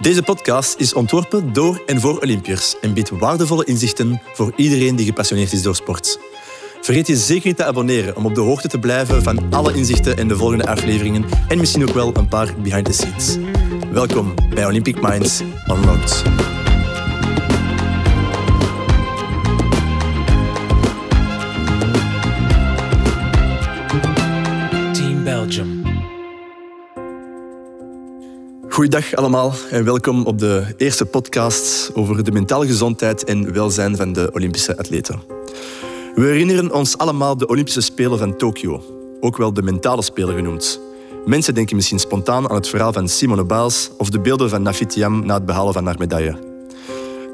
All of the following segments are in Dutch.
Deze podcast is ontworpen door en voor Olympiërs en biedt waardevolle inzichten voor iedereen die gepassioneerd is door sport. Vergeet je zeker niet te abonneren om op de hoogte te blijven van alle inzichten en de volgende afleveringen en misschien ook wel een paar behind the scenes. Welkom bij Olympic Minds Unlocked. Goeiedag allemaal en welkom op de eerste podcast over de mentale gezondheid en welzijn van de Olympische atleten. We herinneren ons allemaal de Olympische Spelen van Tokio, ook wel de mentale Spelen genoemd. Mensen denken misschien spontaan aan het verhaal van Simone Biles of de beelden van Nafitiam na het behalen van haar medaille.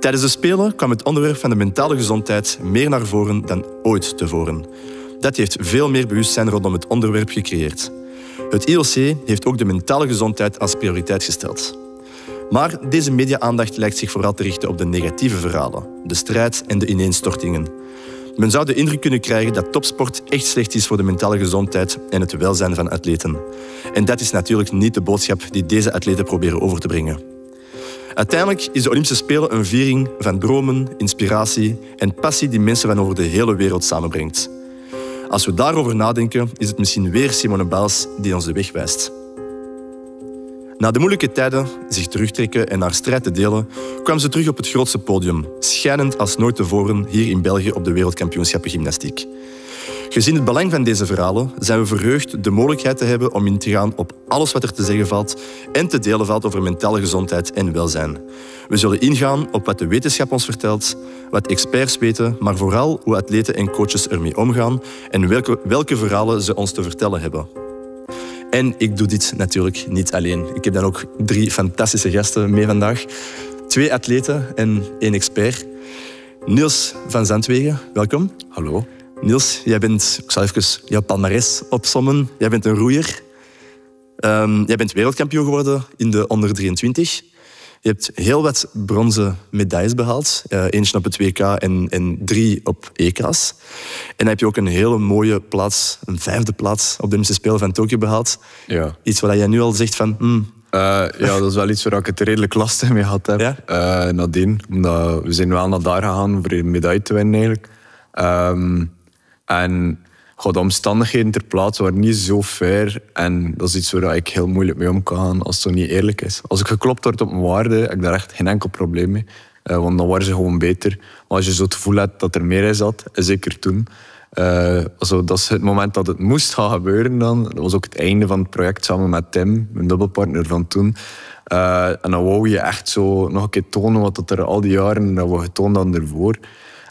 Tijdens de Spelen kwam het onderwerp van de mentale gezondheid meer naar voren dan ooit tevoren. Dat heeft veel meer bewustzijn rondom het onderwerp gecreëerd. Het IOC heeft ook de mentale gezondheid als prioriteit gesteld. Maar deze media-aandacht lijkt zich vooral te richten op de negatieve verhalen, de strijd en de ineenstortingen. Men zou de indruk kunnen krijgen dat topsport echt slecht is voor de mentale gezondheid en het welzijn van atleten. En dat is natuurlijk niet de boodschap die deze atleten proberen over te brengen. Uiteindelijk is de Olympische Spelen een viering van dromen, inspiratie en passie die mensen van over de hele wereld samenbrengt. Als we daarover nadenken, is het misschien weer Simone Biles die ons de weg wijst. Na de moeilijke tijden, zich terugtrekken en haar strijd te delen, kwam ze terug op het grootste podium, schijnend als nooit tevoren hier in België op de wereldkampioenschappen gymnastiek. Gezien het belang van deze verhalen zijn we verheugd de mogelijkheid te hebben om in te gaan op alles wat er te zeggen valt en te delen valt over mentale gezondheid en welzijn. We zullen ingaan op wat de wetenschap ons vertelt, wat experts weten, maar vooral hoe atleten en coaches ermee omgaan en welke, welke verhalen ze ons te vertellen hebben. En ik doe dit natuurlijk niet alleen. Ik heb dan ook drie fantastische gasten mee vandaag. Twee atleten en één expert. Niels van Zandwegen, welkom. Hallo. Niels, jij bent, ik zal even jouw palmares opsommen. Jij bent een roeier. Ehm, jij bent wereldkampioen geworden in de onder 23. Je hebt heel wat bronzen medailles behaald. Uh, eentje op het WK en, en drie op EK's. En dan heb je ook een hele mooie plaats, een vijfde plaats op de Olympische Spelen van Tokio behaald. Ja. Iets waar jij nu al zegt van... Hmm. Eh, ja, dat is wel iets waar ik het redelijk lastig mee had heb eh, nadien. Omdat we zijn wel naar daar gegaan voor een medaille te winnen eigenlijk. Ehm, en de omstandigheden ter plaatse waren niet zo fair. En dat is iets waar ik heel moeilijk mee om kan gaan als het zo niet eerlijk is. Als ik geklopt word op mijn waarde, heb ik daar echt geen enkel probleem mee. Eh, want dan waren ze gewoon beter. Maar als je zo het gevoel hebt dat er meer in zat, zeker toen. Eh, also, dat is het moment dat het moest gaan gebeuren dan. Dat was ook het einde van het project samen met Tim, mijn dubbelpartner van toen. Eh, en dan wou je echt zo nog een keer tonen wat dat er al die jaren dat we getoond hadden ervoor.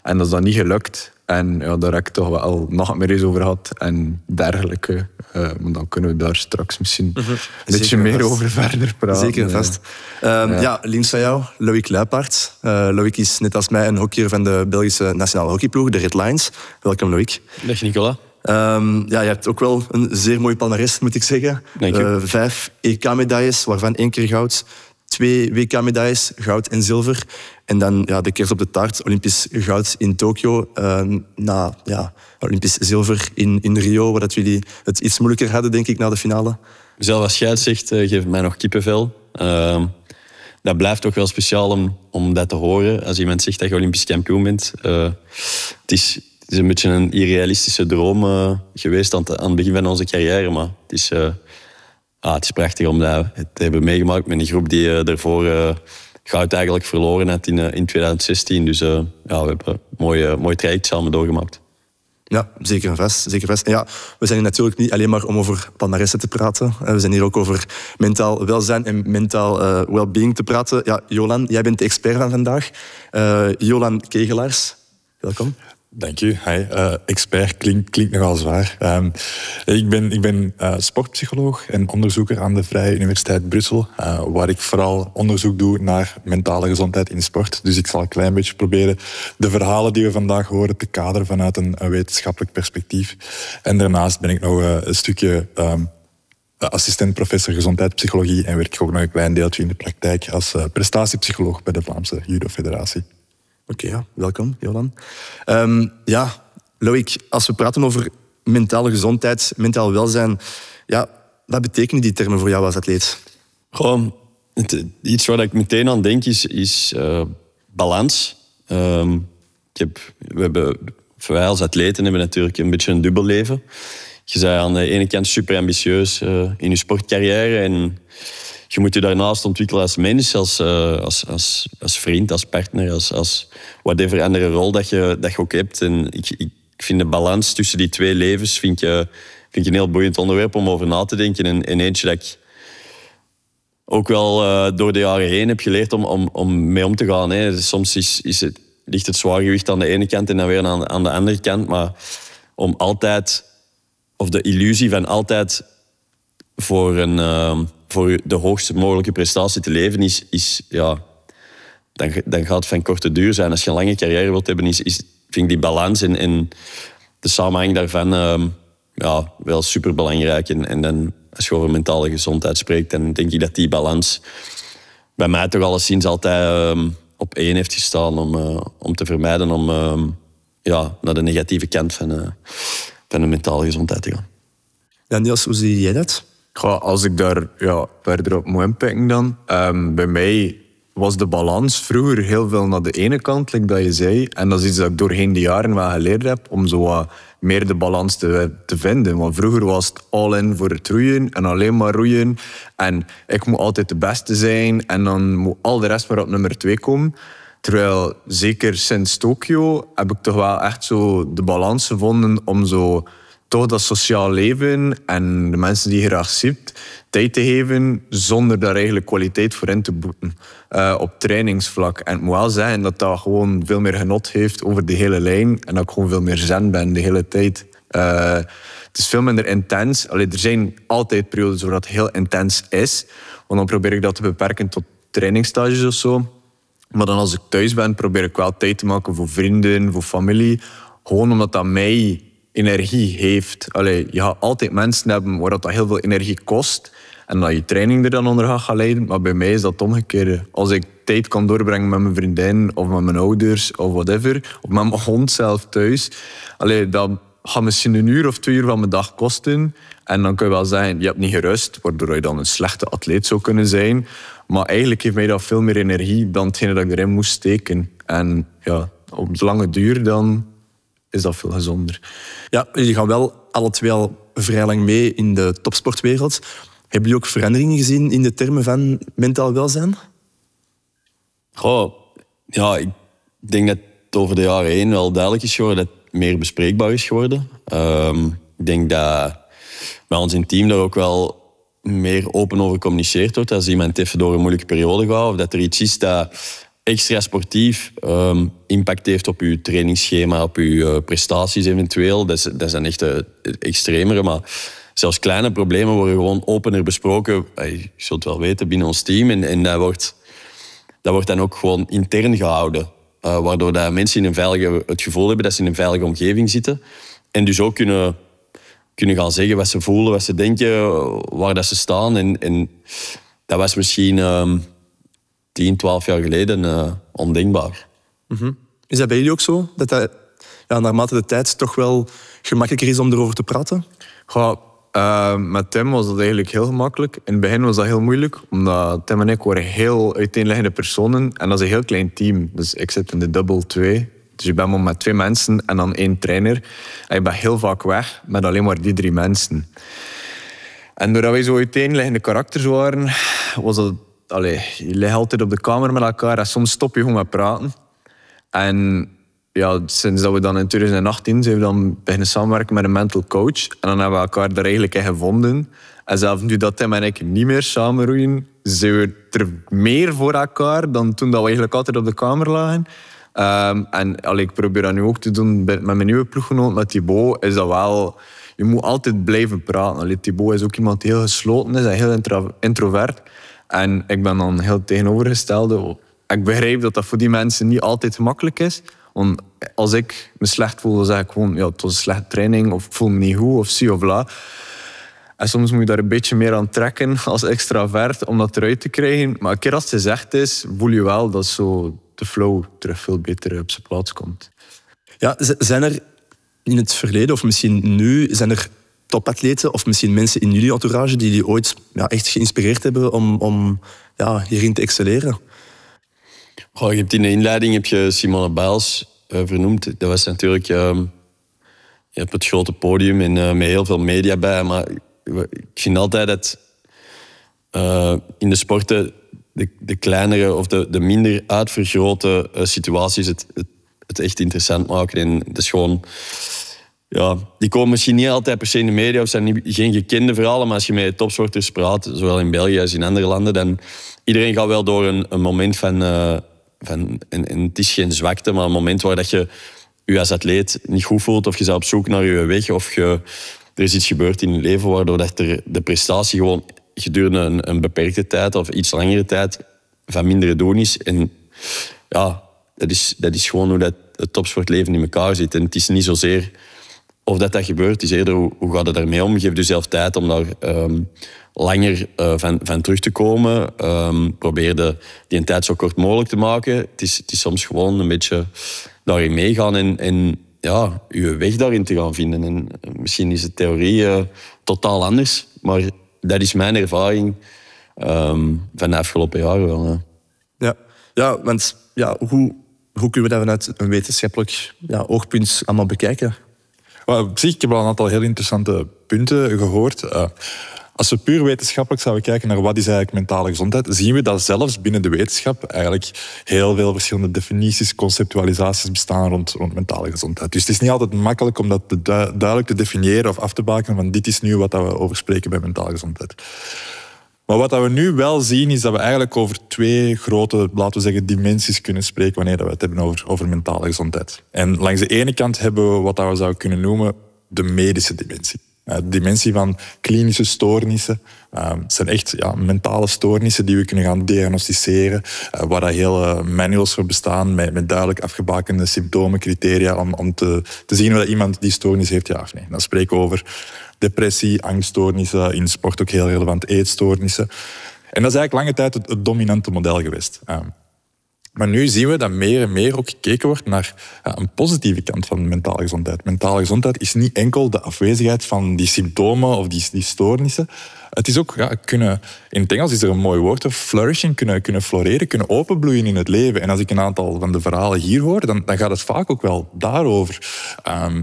En dat is dan niet gelukt. En ja, daar heb ik toch wel nog nachtmerries over gehad en dergelijke. Uh, maar dan kunnen we daar straks misschien mhm. een beetje meer over verder praten. Zeker vast. Ehm, ja. links van jou, Loïc Luipaard. Eh, Loïc is net als mij een hockeyer van de Belgische nationale hockeyploeg, de Red Lions. Welkom, Loïc. Dag, Nicola. Um, ehm, ja, je hebt ook wel een zeer mooi palmarès, moet ik zeggen. Dank je. Eh, vijf EK-medailles, waarvan één keer goud twee WK-medailles, goud en zilver. En dan ja, de kerst op de taart, Olympisch goud in Tokio. Ehm, na ja, Olympisch zilver in, in Rio, waar dat jullie het iets moeilijker hadden, denk ik, na de finale. Zelf als jij zegt, uh, eh, geeft mij nog kippenvel. Ehm, dat blijft toch wel speciaal om, om dat te horen. Als iemand zegt dat je Olympisch kampioen bent. Eh, het, is, het is een beetje een irrealistische droom eh, geweest aan, aan, het begin van onze carrière. Maar het is Ah, het is prachtig om dat te hebben meegemaakt met een groep die uh, eh, daarvoor eh, goud eigenlijk verloren had in, eh, in 2016. Dus ja, we hebben een mooi, mooi traject samen doorgemaakt. Ja, zeker en vast. Zeker vast. ja, we zijn hier natuurlijk niet alleen maar om over palmaressen te praten. We zijn hier ook over mentaal welzijn en mentaal uh, well-being te praten. Ja, Jolan, jij bent de expert van vandaag. Jolan Kegelaars, welkom. Dank u. Eh, expert klinkt, klink nogal zwaar. Ehm, ik ben, ik ben eh, sportpsycholoog en onderzoeker aan de Vrije Universiteit Brussel, eh, waar ik vooral onderzoek doe naar mentale gezondheid in sport. Dus ik zal een klein beetje proberen de verhalen die we vandaag horen te kaderen vanuit een, wetenschappelijk perspectief. En daarnaast ben ik nog een stukje um, assistent professor gezondheidspsychologie en werk ook nog een klein deeltje in de praktijk als prestatiepsycholoog bij de Vlaamse Judo Federatie. Oké, ja. welkom, Jolan. Ehm, ja, Loïc, als we praten over mentale gezondheid, mentaal welzijn, ja, wat betekenen die termen voor jou als atleet? Gewoon, het, iets waar ik meteen aan denk is, is eh, balans. Ehm, ik heb, we hebben, wij als atleten hebben natuurlijk een beetje een dubbel leven. Je bent aan de ene kant super ambitieus eh, in je sportcarrière en je moet je daarnaast ontwikkelen als mens, als, eh, als, als, als, vriend, als partner, als, als whatever andere rol dat je, dat je ook hebt. En ik, ik vind de balans tussen die twee levens vind je, vind je een heel boeiend onderwerp om over na te denken. En, en eentje dat ik ook wel eh, door de jaren heen heb geleerd om, om, om mee om te gaan. Hè. Soms is, is het, ligt het zwaargewicht aan de ene kant en dan weer aan, aan de andere kant. Maar om altijd, of de illusie van altijd voor een, eh, voor de hoogste mogelijke prestatie te leven is, is ja, dan, dan gaat het van korte duur zijn. Als je een lange carrière wilt hebben, is, is, vind ik die balans en, en de samenhang daarvan ehm, ja, wel superbelangrijk. En, en dan, als je over mentale gezondheid spreekt, dan denk ik dat die balans bij mij toch alleszins altijd ehm, op één heeft gestaan om, eh, om te vermijden om ehm, ja, naar de negatieve kant van, eh, van de mentale gezondheid te gaan. Ja, Niels, hoe zie jij dat? ga, als ik daar ja, verder op moet inpikken dan. Ehm, bij mij was de balans vroeger heel veel naar de ene kant, like dat je zei. En dat is iets dat ik doorheen de jaren wel geleerd heb, om zo meer de balans te, te vinden. Want vroeger was het all-in voor het roeien en alleen maar roeien. En ik moet altijd de beste zijn en dan moet al de rest maar op nummer twee komen. Terwijl zeker sinds Tokio heb ik toch wel echt zo de balans gevonden om zo toch dat sociaal leven en de mensen die je graag ziet, tijd te geven zonder daar eigenlijk kwaliteit voor in te boeten. Eh, op trainingsvlak. En ik moet wel zeggen dat dat gewoon veel meer genot heeft over de hele lijn en dat ik gewoon veel meer zen ben de hele tijd. Eh, het is veel minder intens. Allee, er zijn altijd periodes waar dat heel intens is. Want dan probeer ik dat te beperken tot trainingstages of zo. Maar dan als ik thuis ben, probeer ik wel tijd te maken voor vrienden, voor familie. Gewoon omdat dat mij energie heeft. Allee, je gaat altijd mensen hebben waar dat heel veel energie kost. En dat je training er dan onder gaat leiden. Maar bij mij is dat omgekeerd. Als ik tijd kan doorbrengen met mijn vriendin of met mijn ouders of whatever. Of met mijn hond zelf thuis. Allee, dat gaat misschien een uur of twee uur van mijn dag kosten. En dan kun je wel zeggen, je hebt niet gerust. Waardoor je dan een slechte atleet zou kunnen zijn. Maar eigenlijk geeft mij dat veel meer energie dan hetgene dat ik erin moest steken. En ja, op lange duur dan is dat veel gezonder. Ja, jullie gaan wel alle twee al vrij lang mee in de topsportwereld. Hebben jullie ook veranderingen gezien in de termen van mentaal welzijn? Goh, ja, ik denk dat het over de jaren heen wel duidelijk is geworden dat het meer bespreekbaar is geworden. Ehm, ik denk dat bij ons in team daar ook wel meer open over gecommuniceerd wordt. Als iemand even door een moeilijke periode gaat of dat er iets is dat extra sportief ehm, impact heeft op je trainingsschema, op je eh, prestaties eventueel. Dat, is, dat zijn echt extremere, maar zelfs kleine problemen worden gewoon opener besproken. Je zult wel weten, binnen ons team. En, en dat, wordt, dat wordt dan ook gewoon intern gehouden. Eh, waardoor dat mensen in een veilige, het gevoel hebben dat ze in een veilige omgeving zitten. En dus ook kunnen, kunnen gaan zeggen wat ze voelen, wat ze denken, eh, waar dat ze staan. En, en dat was misschien... Ehm, tien 12 jaar geleden eh, ondenkbaar. Mhm. Is dat bij jullie ook zo? Dat dat ja, naarmate de tijd toch wel gemakkelijker is om erover te praten? Eh, met Tim was dat eigenlijk heel gemakkelijk. In het begin was dat heel moeilijk, omdat Tim en ik waren heel uiteenliggende personen. En dat is een heel klein team. Dus ik zit in de dubbel twee. Dus je bent maar met twee mensen en dan één trainer. En je bent heel vaak weg met alleen maar die drie mensen. En doordat wij zo uiteenliggende karakters waren, was dat allee, je ligt altijd op de kamer met elkaar en soms stop je gewoon met praten. En ja, sinds dat we dan in 2018 zijn we dan beginnen samenwerken met een mental coach. En dan hebben we elkaar daar eigenlijk in gevonden. En zelfs nu dat Tim en ik niet meer samenroeien, zijn we er meer voor elkaar dan toen dat we eigenlijk altijd op de kamer lagen. Ehm, en ik probeer dat nu ook te doen met mijn nieuwe ploeggenoot, met Thibaut. Is dat wel, je moet altijd blijven praten. Allee, Thibaut is ook iemand die heel gesloten is en heel introvert. En ik ben dan heel tegenovergestelde. Ik begrijp dat dat voor die mensen niet altijd makkelijk is. Want als ik me slecht voel, dan zeg ik gewoon, ja, het was een slechte training, of ik voel me niet goed, of zie of la. En soms moet je daar een beetje meer aan trekken als extravert om dat eruit te krijgen. Maar een keer als het gezegd is, voel je wel dat zo de flow terug veel beter op zijn plaats komt. Ja, zijn er in het verleden, of misschien nu, zijn er topatleten of misschien mensen in jullie entourage die jullie ooit ja, echt geïnspireerd hebben om, om ja, hierin te excelleren? je hebt in de inleiding heb je Simone Biles eh, vernoemd. Dat was natuurlijk ehm, je hebt het grote podium en eh, met heel veel media bij. Maar ik vind altijd dat eh, in de sporten de, de kleinere of de, de minder uitvergrote situaties het, het, het, echt interessant maken. En dat is gewoon ja, die komen misschien niet altijd per se in de media of zijn niet, geen gekende verhalen, maar als je met topsporters praat, zowel in België als in andere landen, dan iedereen gaat wel door een, een moment van, eh, van en, het is geen zwakte, maar een moment waar dat je je als atleet niet goed voelt of je bent op zoek naar je weg of je, er is iets gebeurd in je leven waardoor dat er de prestatie gewoon gedurende een, een beperkte tijd of iets langere tijd van mindere doen is. En ja, dat is, dat is gewoon hoe dat het topsportleven in elkaar zit. En het is niet zozeer of dat dat gebeurt, is eerder hoe, hoe gaat het daarmee om? Geef jezelf tijd om daar ehm, langer eh, van, van terug te komen. Um, probeer die een tijd zo kort mogelijk te maken. Het is, het is soms gewoon een beetje daarin meegaan en, ja, je weg daarin te gaan vinden. En eh, misschien is de theorie eh, totaal anders, maar dat is mijn ervaring ehm, van de afgelopen jaren Ja. ja, want ja, hoe, hoe kunnen we dat vanuit een wetenschappelijk ja, oogpunt allemaal bekijken? Maar op zich, ik heb al een aantal heel interessante punten gehoord. Eh, als we puur wetenschappelijk zouden kijken naar wat is eigenlijk mentale gezondheid, zien we dat zelfs binnen de wetenschap eigenlijk heel veel verschillende definities, conceptualisaties bestaan rond, rond mentale gezondheid. Dus het is niet altijd makkelijk om dat duidelijk te definiëren of af te bakenen van dit is nu wat we over spreken bij mentale gezondheid. Maar wat we nu wel zien, is dat we eigenlijk over twee grote, laten we zeggen, dimensies kunnen spreken wanneer we het hebben over, over mentale gezondheid. En langs de ene kant hebben we wat we zouden kunnen noemen de medische dimensie. Eh, de dimensie van klinische stoornissen eh, zijn echt ja, mentale stoornissen die we kunnen gaan diagnosticeren, eh, waar dat hele manuals voor bestaan met, met duidelijk afgebakende symptomen, criteria, om, om te, te zien of iemand die stoornis heeft, ja of nee. Dan spreken we over depressie, angststoornissen, in sport ook heel relevant, eetstoornissen. En dat is eigenlijk lange tijd het, het dominante model geweest. Maar nu zien we dat meer en meer ook gekeken wordt naar een positieve kant van mentale gezondheid. Mentale gezondheid is niet enkel de afwezigheid van die symptomen of die, die stoornissen, het is ook ja, kunnen, in het Engels is er een mooi woord, flourishing, kunnen, kunnen floreren, kunnen openbloeien in het leven. En als ik een aantal van de verhalen hier hoor, dan, dan gaat het vaak ook wel daarover. Ehm,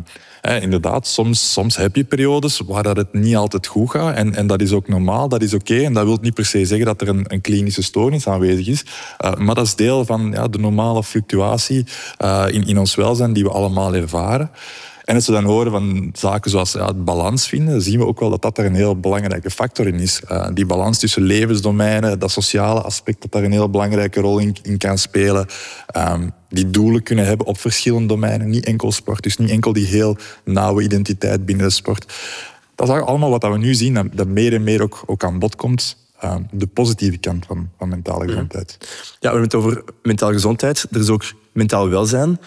inderdaad, soms, soms heb je periodes waar dat het niet altijd goed gaat. En, en dat is ook normaal, dat is oké. en dat wil niet per se zeggen dat er een, een klinische stoornis aanwezig is. Eh, maar dat is deel van ja, de normale fluctuatie eh, in, in ons welzijn die we allemaal ervaren. En als we dan horen van zaken zoals het balans vinden, zien we ook wel dat dat daar een heel belangrijke factor in is. Eh, die balans tussen levensdomeinen, dat sociale aspect dat daar een heel belangrijke rol in, kan spelen. Ehm, die doelen kunnen hebben op verschillende domeinen, niet enkel sport. Dus niet enkel die heel nauwe identiteit binnen de sport. Dat is allemaal wat we nu zien, dat meer en meer ook, ook aan bod komt ehm, de positieve kant van, van mentale gezondheid. Ja, we hebben het over mentale gezondheid. Er is ook mentaal welzijn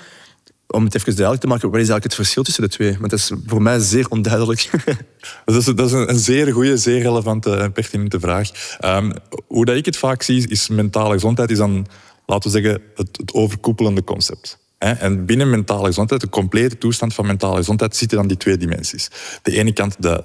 om het even duidelijk te maken, wat is eigenlijk het verschil tussen de twee? Want dat is voor mij zeer onduidelijk. dat is, dat is een, zeer goede, zeer relevante en pertinente vraag. Ehm, hoe dat ik het vaak zie, is mentale gezondheid is dan, laten we zeggen, het, het overkoepelende concept. En binnen mentale gezondheid, de complete toestand van mentale gezondheid, zitten dan die twee dimensies. De ene kant de,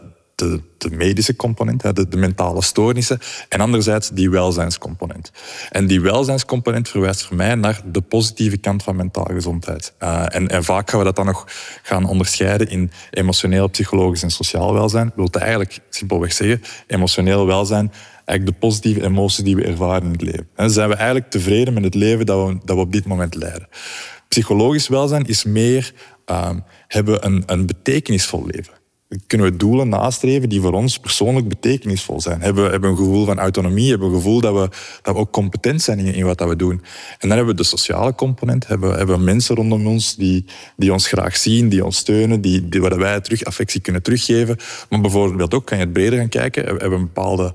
de, de medische component, de, de, mentale stoornissen, en anderzijds die welzijnscomponent. En die welzijnscomponent verwijst voor mij naar de positieve kant van mentale gezondheid. Eh, en, en, vaak gaan we dat dan nog gaan onderscheiden in emotioneel, psychologisch en sociaal welzijn. Ik wil eigenlijk simpelweg zeggen, emotioneel welzijn eigenlijk de positieve emoties die we ervaren in het leven. zijn we eigenlijk tevreden met het leven dat we, dat we op dit moment leiden? Psychologisch welzijn is meer, ehm, hebben we een, een betekenisvol leven? kunnen we doelen nastreven die voor ons persoonlijk betekenisvol zijn. Hebben we hebben een gevoel van autonomie, hebben we een gevoel dat we, dat ook competent zijn in, wat dat we doen. En dan hebben we de sociale component, hebben we hebben mensen rondom ons die, die ons graag zien, die ons steunen, die, die, waar wij terug affectie kunnen teruggeven. Maar bijvoorbeeld ook, kan je het breder gaan kijken, hebben we een bepaalde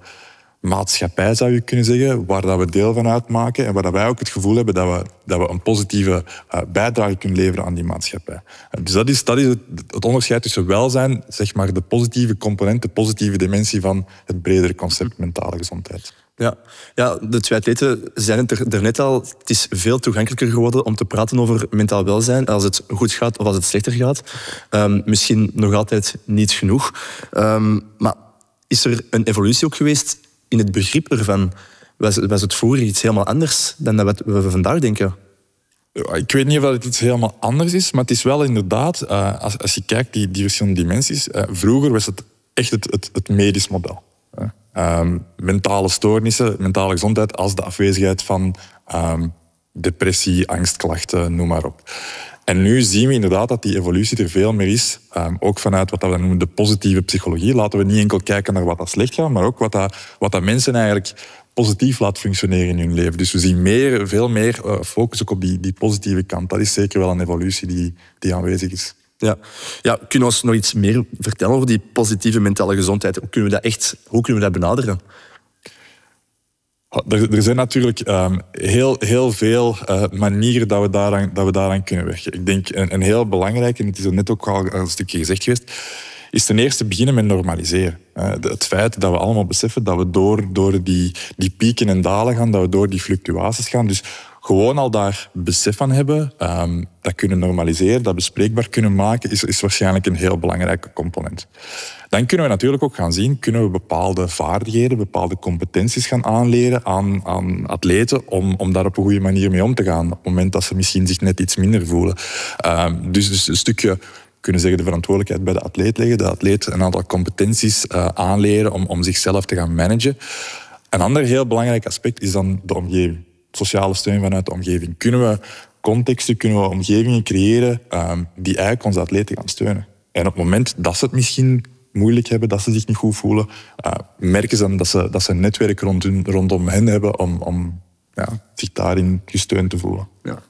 maatschappij, zou je kunnen zeggen, waar dat we deel van uitmaken en waar dat wij ook het gevoel hebben dat we, dat we een positieve eh, bijdrage kunnen leveren aan die maatschappij. Eh, dus dat is, dat is het, onderscheid tussen welzijn, zeg maar de positieve component, de positieve dimensie van het bredere concept mentale gezondheid. Ja, ja de twee atleten zijn het er net al. Het is veel toegankelijker geworden om te praten over mentaal welzijn als het goed gaat of als het slechter gaat. Ehm, misschien nog altijd niet genoeg. Ehm, maar is er een evolutie ook geweest in het begrip ervan was, was het vroeger iets helemaal anders dan wat we vandaag denken. Ik weet niet of het iets helemaal anders is, maar het is wel inderdaad, eh, als, als, je kijkt die, die verschillende dimensies, eh, vroeger was het echt het, het, het medisch model. Ehm, mentale stoornissen, mentale gezondheid als de afwezigheid van ehm, depressie, angstklachten, noem maar op. En nu zien we inderdaad dat die evolutie er veel meer is. Ehm, ook vanuit wat we noemen de positieve psychologie. Laten we niet enkel kijken naar wat dat slecht gaat, maar ook wat dat, wat dat mensen eigenlijk positief laat functioneren in hun leven. Dus we zien meer, veel meer eh, focus ook op die, die positieve kant. Dat is zeker wel een evolutie die, die aanwezig is. Ja. ja, kunnen we ons nog iets meer vertellen over die positieve mentale gezondheid? Hoe kunnen we dat echt hoe kunnen we dat benaderen? Ah, er, zijn natuurlijk ehm, heel, heel veel eh, manieren dat we, daaraan, dat we daaraan kunnen werken. Ik denk een, een heel belangrijk en het is net ook al een stukje gezegd geweest, is ten eerste beginnen met normaliseren. Eh, het feit dat we allemaal beseffen dat we door, door die, die pieken en dalen gaan, dat we door die fluctuaties gaan. Dus gewoon al daar besef van hebben, ehm, dat kunnen normaliseren, dat bespreekbaar kunnen maken, is, is waarschijnlijk een heel belangrijke component. Dan kunnen we natuurlijk ook gaan zien, kunnen we bepaalde vaardigheden, bepaalde competenties gaan aanleren aan, aan atleten om, om daar op een goede manier mee om te gaan, op het moment dat ze misschien zich net iets minder voelen. Ehm, dus, dus een stukje kunnen zeggen de verantwoordelijkheid bij de atleet leggen, de atleet een aantal competenties eh, aanleren om, om zichzelf te gaan managen. Een ander heel belangrijk aspect is dan de omgeving sociale steun vanuit de omgeving? Kunnen we contexten, kunnen we omgevingen creëren ehm, die eigenlijk onze atleten gaan steunen? En op het moment dat ze het misschien moeilijk hebben, dat ze zich niet goed voelen, eh, merken ze dan dat ze, dat ze een netwerk rond hun, rondom hen hebben om, om ja, zich daarin gesteund te voelen. Ja,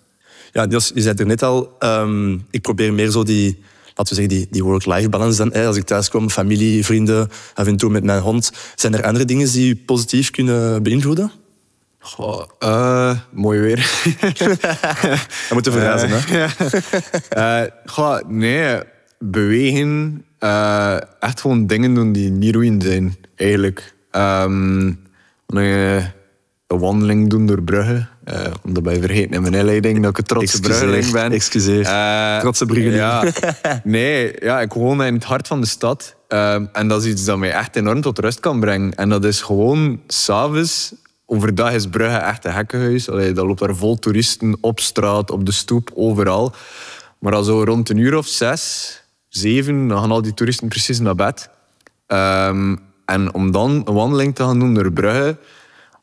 ja je zei het er net al, ehm, ik probeer meer zo die, laten we zeggen, die, die work-life balance dan. Hè. Als ik thuis kom, familie, vrienden, af en toe met mijn hond. Zijn er andere dingen die je positief kunnen beïnvloeden? Goh, eh, mooi weer. We moeten verhuizen, hè? Eh, goh, nee. Bewegen. Eh, echt gewoon dingen doen die niet roeiend zijn, eigenlijk. Um, een wandeling doen door bruggen. omdat ben je vergeten in mijn inleiding dat ik een trotse Bruggeling ben. Excuseer. Uh, trotse Bruggeling. Ja. Nee, ja, ik woon in het hart van de stad. Ehm, en dat is iets dat mij echt enorm tot rust kan brengen. En dat is gewoon s'avonds Overdag is Brugge echt een hekkenhuis. Allee, dat loopt daar vol toeristen op straat, op de stoep, overal. Maar als zo rond een uur of zes, zeven, dan gaan al die toeristen precies naar bed. Ehm, en om dan een wandeling te gaan doen door Brugge...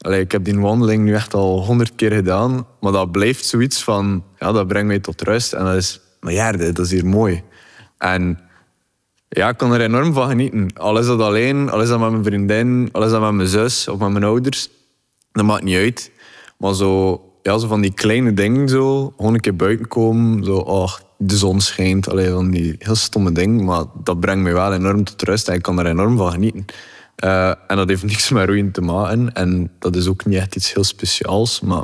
ik heb die wandeling nu echt al honderd keer gedaan. Maar dat blijft zoiets van... Ja, dat brengt mij tot rust. En dat is... Maar ja, dat is hier mooi. En ja, ik kan er enorm van genieten. Al is dat alleen, al is dat met mijn vriendin, al is dat met mijn zus of met mijn ouders dat maakt niet uit. Maar zo, ja, zo van die kleine dingen zo, gewoon een keer buiten komen, zo, ach, oh, de zon schijnt, alleen van die heel stomme dingen, maar dat brengt mij wel enorm tot rust en ik kan er enorm van genieten. Eh, en dat heeft niks met roeien te maken en dat is ook niet echt iets heel speciaals, maar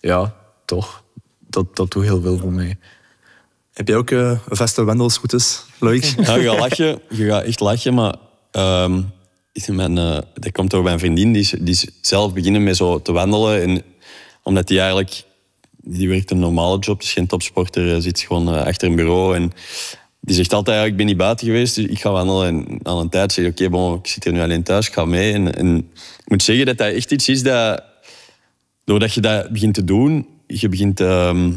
ja, toch, dat, dat doet heel veel voor mij. Heb jij ook uh, eh, Veste Wendels goed is, Ja, je gaat lachen, je gaat echt lachen, maar ehm, mijn, uh, eh, dat komt door mijn vriendin, die is, die zelf beginnen met zo te wandelen. En omdat die eigenlijk, die werkt een normale job, dus geen topsporter, eh, zit gewoon eh, achter een bureau. En die zegt altijd, ik ben niet buiten geweest, dus ik ga wandelen. En al een tijd zeg je: oké, ik zit hier nu alleen thuis, ik ga mee. En, ik moet zeggen dat dat echt iets is dat, doordat je dat begint te doen, je begint... Ehm,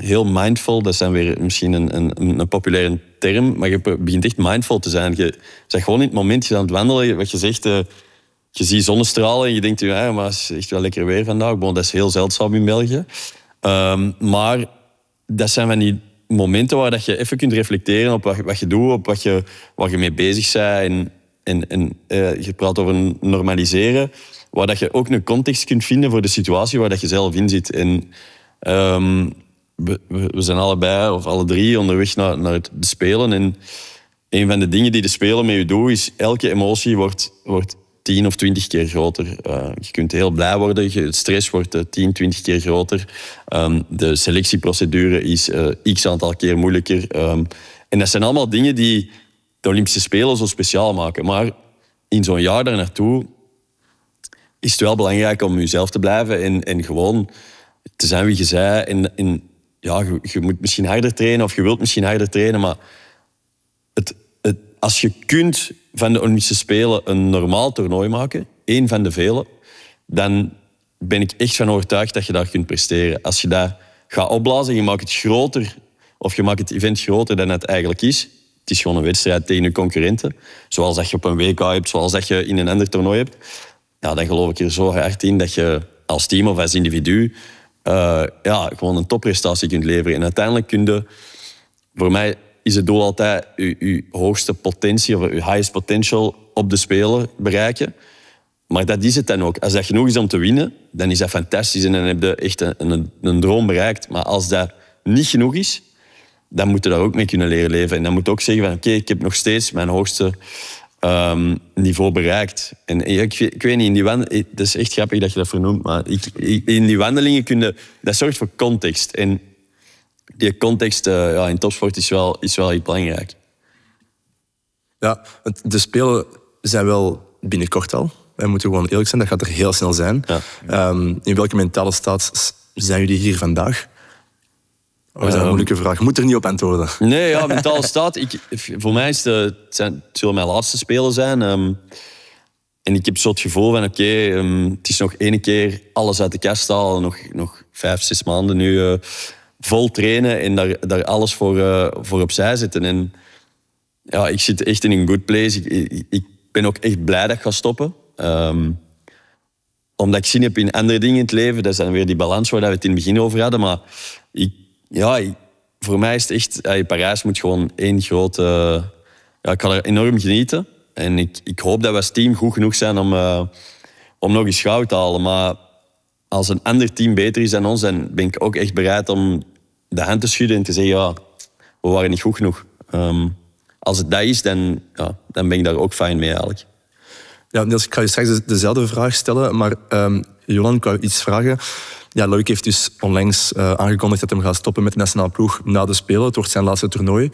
heel mindful. Dat zijn weer misschien een, een, een populaire term, maar je begint echt mindful te zijn. Je bent gewoon in het moment je aan het wandelen, wat je zegt. Eh, je ziet zonnestralen en je denkt, ja, maar het is echt wel lekker weer vandaag. Bon, dat is heel zeldzaam in België. Ehm, maar dat zijn van die momenten waar dat je even kunt reflecteren op wat, wat je doet, op wat je, waar je mee bezig bent. En, eh, je praat over normaliseren, waar dat je ook een context kunt vinden voor de situatie waar dat je zelf in zit. En ehm, we, we, zijn allebei, of alle drie, onderweg naar, naar het de Spelen. En een van de dingen die de Spelen met je doen, is elke emotie wordt, wordt tien of twintig keer groter. Uh, je kunt heel blij worden, je, stress wordt eh, tien, twintig keer groter. Ehm, de selectieprocedure is eh, x aantal keer moeilijker. Ehm, en dat zijn allemaal dingen die de Olympische Spelen zo speciaal maken. Maar in zo'n jaar daar naartoe is het wel belangrijk om jezelf te blijven en, en gewoon te zijn wie je zijt En, ja, je, je, moet misschien harder trainen of je wilt misschien harder trainen, maar het, het, als je kunt van de Olympische Spelen een normaal toernooi maken, één van de vele, dan ben ik echt van overtuigd dat je daar kunt presteren. Als je daar gaat opblazen, je maakt het groter of je maakt het event groter dan het eigenlijk is. Het is gewoon een wedstrijd tegen je concurrenten. Zoals dat je op een WK hebt, zoals dat je in een ander toernooi hebt. Ja, dan geloof ik er zo hard in dat je als team of als individu uh, ja, gewoon een topprestatie kunt leveren. En uiteindelijk kun je, voor mij is het doel altijd je, hoogste potentie of je highest potential op de speler bereiken. Maar dat is het dan ook. Als dat genoeg is om te winnen, dan is dat fantastisch en dan heb je echt een, een, droom bereikt. Maar als dat niet genoeg is, dan moet je daar ook mee kunnen leren leven. En dan moet je ook zeggen van oké, ik heb nog steeds mijn hoogste Ehm, niveau bereikt. En ik, ik weet niet, in die wandelingen, het is echt grappig dat je dat vernoemt, maar ik, in die wandelingen kun je, dat zorgt voor context. En die context eh, ja, in topsport is wel, is wel heel belangrijk. Ja, de Spelen zijn wel binnenkort al. we moeten gewoon eerlijk zijn, dat gaat er heel snel zijn. Ehm, in welke mentale staat zijn jullie hier vandaag? Oh, is een ehm, moeilijke vraag. Moet er niet op antwoorden. Nee, ja, mentaal staat. Ik, voor mij is het, eh, zijn, zullen mijn laatste spelen zijn. Ehm, en ik heb zo het gevoel van, oké, ehm, het is nog één keer alles uit de kast halen. Nog, nog vijf, zes maanden nu eh, vol trainen en daar, daar alles voor, uh, voor opzij zitten. En ja, ik zit echt in een good place. Ik, ik, ben ook echt blij dat ik ga stoppen. omdat ik zin heb in andere dingen in het leven. Dat is dan weer die balans waar we het in het begin over hadden. Maar ik ja, voor mij is het echt... Eh, Parijs moet gewoon één grote... Ja, ik kan er enorm genieten. En ik, ik hoop dat we als team goed genoeg zijn om, eh, om nog eens goud te halen. Maar als een ander team beter is dan ons, dan ben ik ook echt bereid om de hand te schudden en te zeggen, ja, we waren niet goed genoeg. Um, als het dat is, dan, ja, dan ben ik daar ook fijn mee eigenlijk. Ja, Niels, ik ga je straks dezelfde vraag stellen, maar um, ehm, Jolan, ik iets vragen. Ja, Loïc heeft dus onlangs eh, aangekondigd dat hij gaat stoppen met de nationale ploeg na de Spelen. Het wordt zijn laatste toernooi.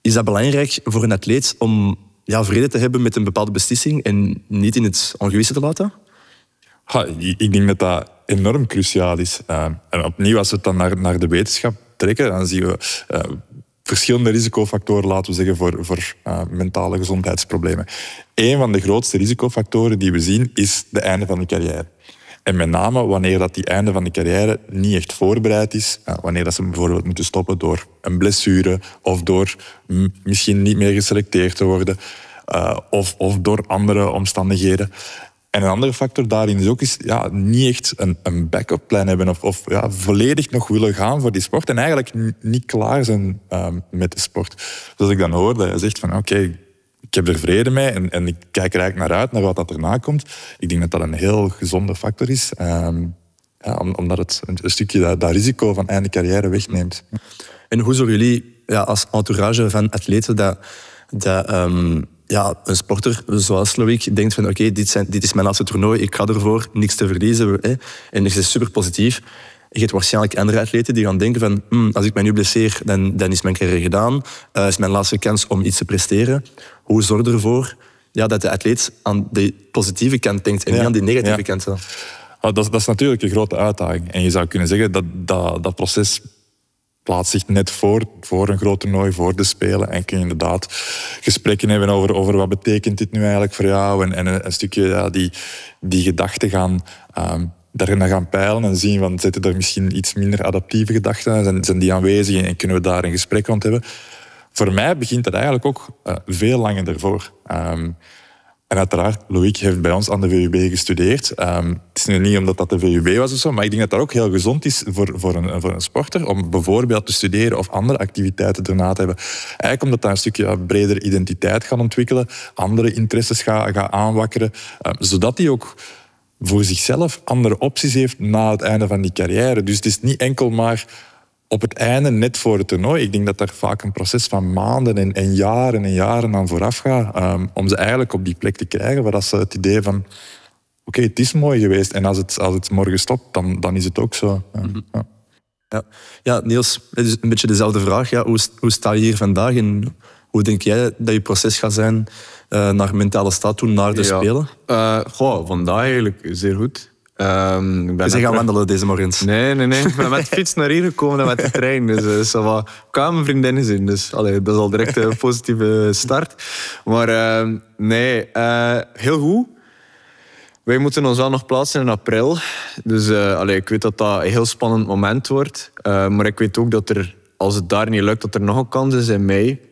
Is dat belangrijk voor een atleet om ja, vrede te hebben met een bepaalde beslissing en niet in het ongewisse te laten? ik denk dat dat enorm cruciaal is. Eh, en opnieuw, als we het dan naar, naar de wetenschap trekken, dan zien we eh, verschillende risicofactoren, laten we zeggen, voor, voor mentale gezondheidsproblemen. Een van de grootste risicofactoren die we zien is de einde van de carrière. En met name wanneer dat die einde van de carrière niet echt voorbereid is. Eh, wanneer dat ze bijvoorbeeld moeten stoppen door een blessure of door misschien niet meer geselecteerd te worden. Eh, of, of door andere omstandigheden. En een andere factor daarin is ook is, ja, niet echt een, een backup plan hebben of, of ja, volledig nog willen gaan voor die sport en eigenlijk niet klaar zijn ehm, met de sport. Dus als ik dan hoorde, hij zegt van oké, ik heb er vrede mee en, en ik kijk er eigenlijk naar uit, naar wat dat erna komt. Ik denk dat dat een heel gezonde factor is. Ehm, ja, omdat het een, stukje dat, risico van einde carrière wegneemt. En hoe zorgen jullie ja, als entourage van atleten dat, dat ehm, ja, een sporter zoals Loïc denkt van oké, dit is mijn laatste toernooi, ik ga ervoor, niks te verliezen. Hè, en dat dus is super positief je hebt waarschijnlijk andere atleten die gaan denken van hmm, als ik mij nu blesseer, dan, dan is mijn carrière gedaan. Uh, is mijn laatste kans om iets te presteren. Hoe zorg je ervoor ja, dat de atleet aan de positieve kant denkt en niet aan die negatieve ja. kant? Ah, dat, dat, is natuurlijk een grote uitdaging. En je zou kunnen zeggen dat dat, dat proces plaatst zich net voor, voor een groot toernooi, voor de Spelen. En kun je inderdaad gesprekken hebben over, over wat betekent dit nu eigenlijk voor jou. En, en een, een stukje ja, die, die gedachten gaan... Ehm, daarin gaan peilen en zien van zitten er misschien iets minder adaptieve gedachten, zijn, zijn die aanwezig en kunnen we daar een gesprek rond hebben. Voor mij begint dat eigenlijk ook eh, veel langer daarvoor. Ehm, en uiteraard, Loïc heeft bij ons aan de VUB gestudeerd. Ehm, het is nu niet omdat dat de VUB was of zo, maar ik denk dat dat ook heel gezond is voor, voor, een, voor een sporter om bijvoorbeeld te studeren of andere activiteiten daarna te hebben. Eigenlijk omdat daar een stukje eh, breder identiteit gaat ontwikkelen, andere interesses gaat, aanwakkeren, ehm, zodat die ook voor zichzelf andere opties heeft na het einde van die carrière. Dus het is niet enkel maar op het einde, net voor het toernooi. Ik denk dat daar vaak een proces van maanden en, en jaren en jaren aan vooraf gaat. Ehm, om ze eigenlijk op die plek te krijgen waar ze het idee van... Oké, het is mooi geweest en als het, als het morgen stopt, dan, dan is het ook zo. ja. Mhm. Ja. ja, Niels, het is een beetje dezelfde vraag. Ja, hoe, hoe sta je hier vandaag hoe denk jij dat je proces gaat zijn eh, naar mentale staat toe, naar de Spelen? Uh, vandaag eigenlijk zeer goed. Um, ik dus gaan wandelen deze morgen? Nee, nee, nee. Ik ben met de fiets naar hier gekomen en met de trein. Dus eh, dat ik kwam mijn vriendin gezien. Dus allee, dat is al direct een positieve start. Maar ehm, nee, heel goed. Wij moeten ons wel nog plaatsen in april. Dus allee, ik weet dat dat een heel spannend moment wordt. maar ik weet ook dat er, als het daar niet lukt, dat er nog een kans is in mei.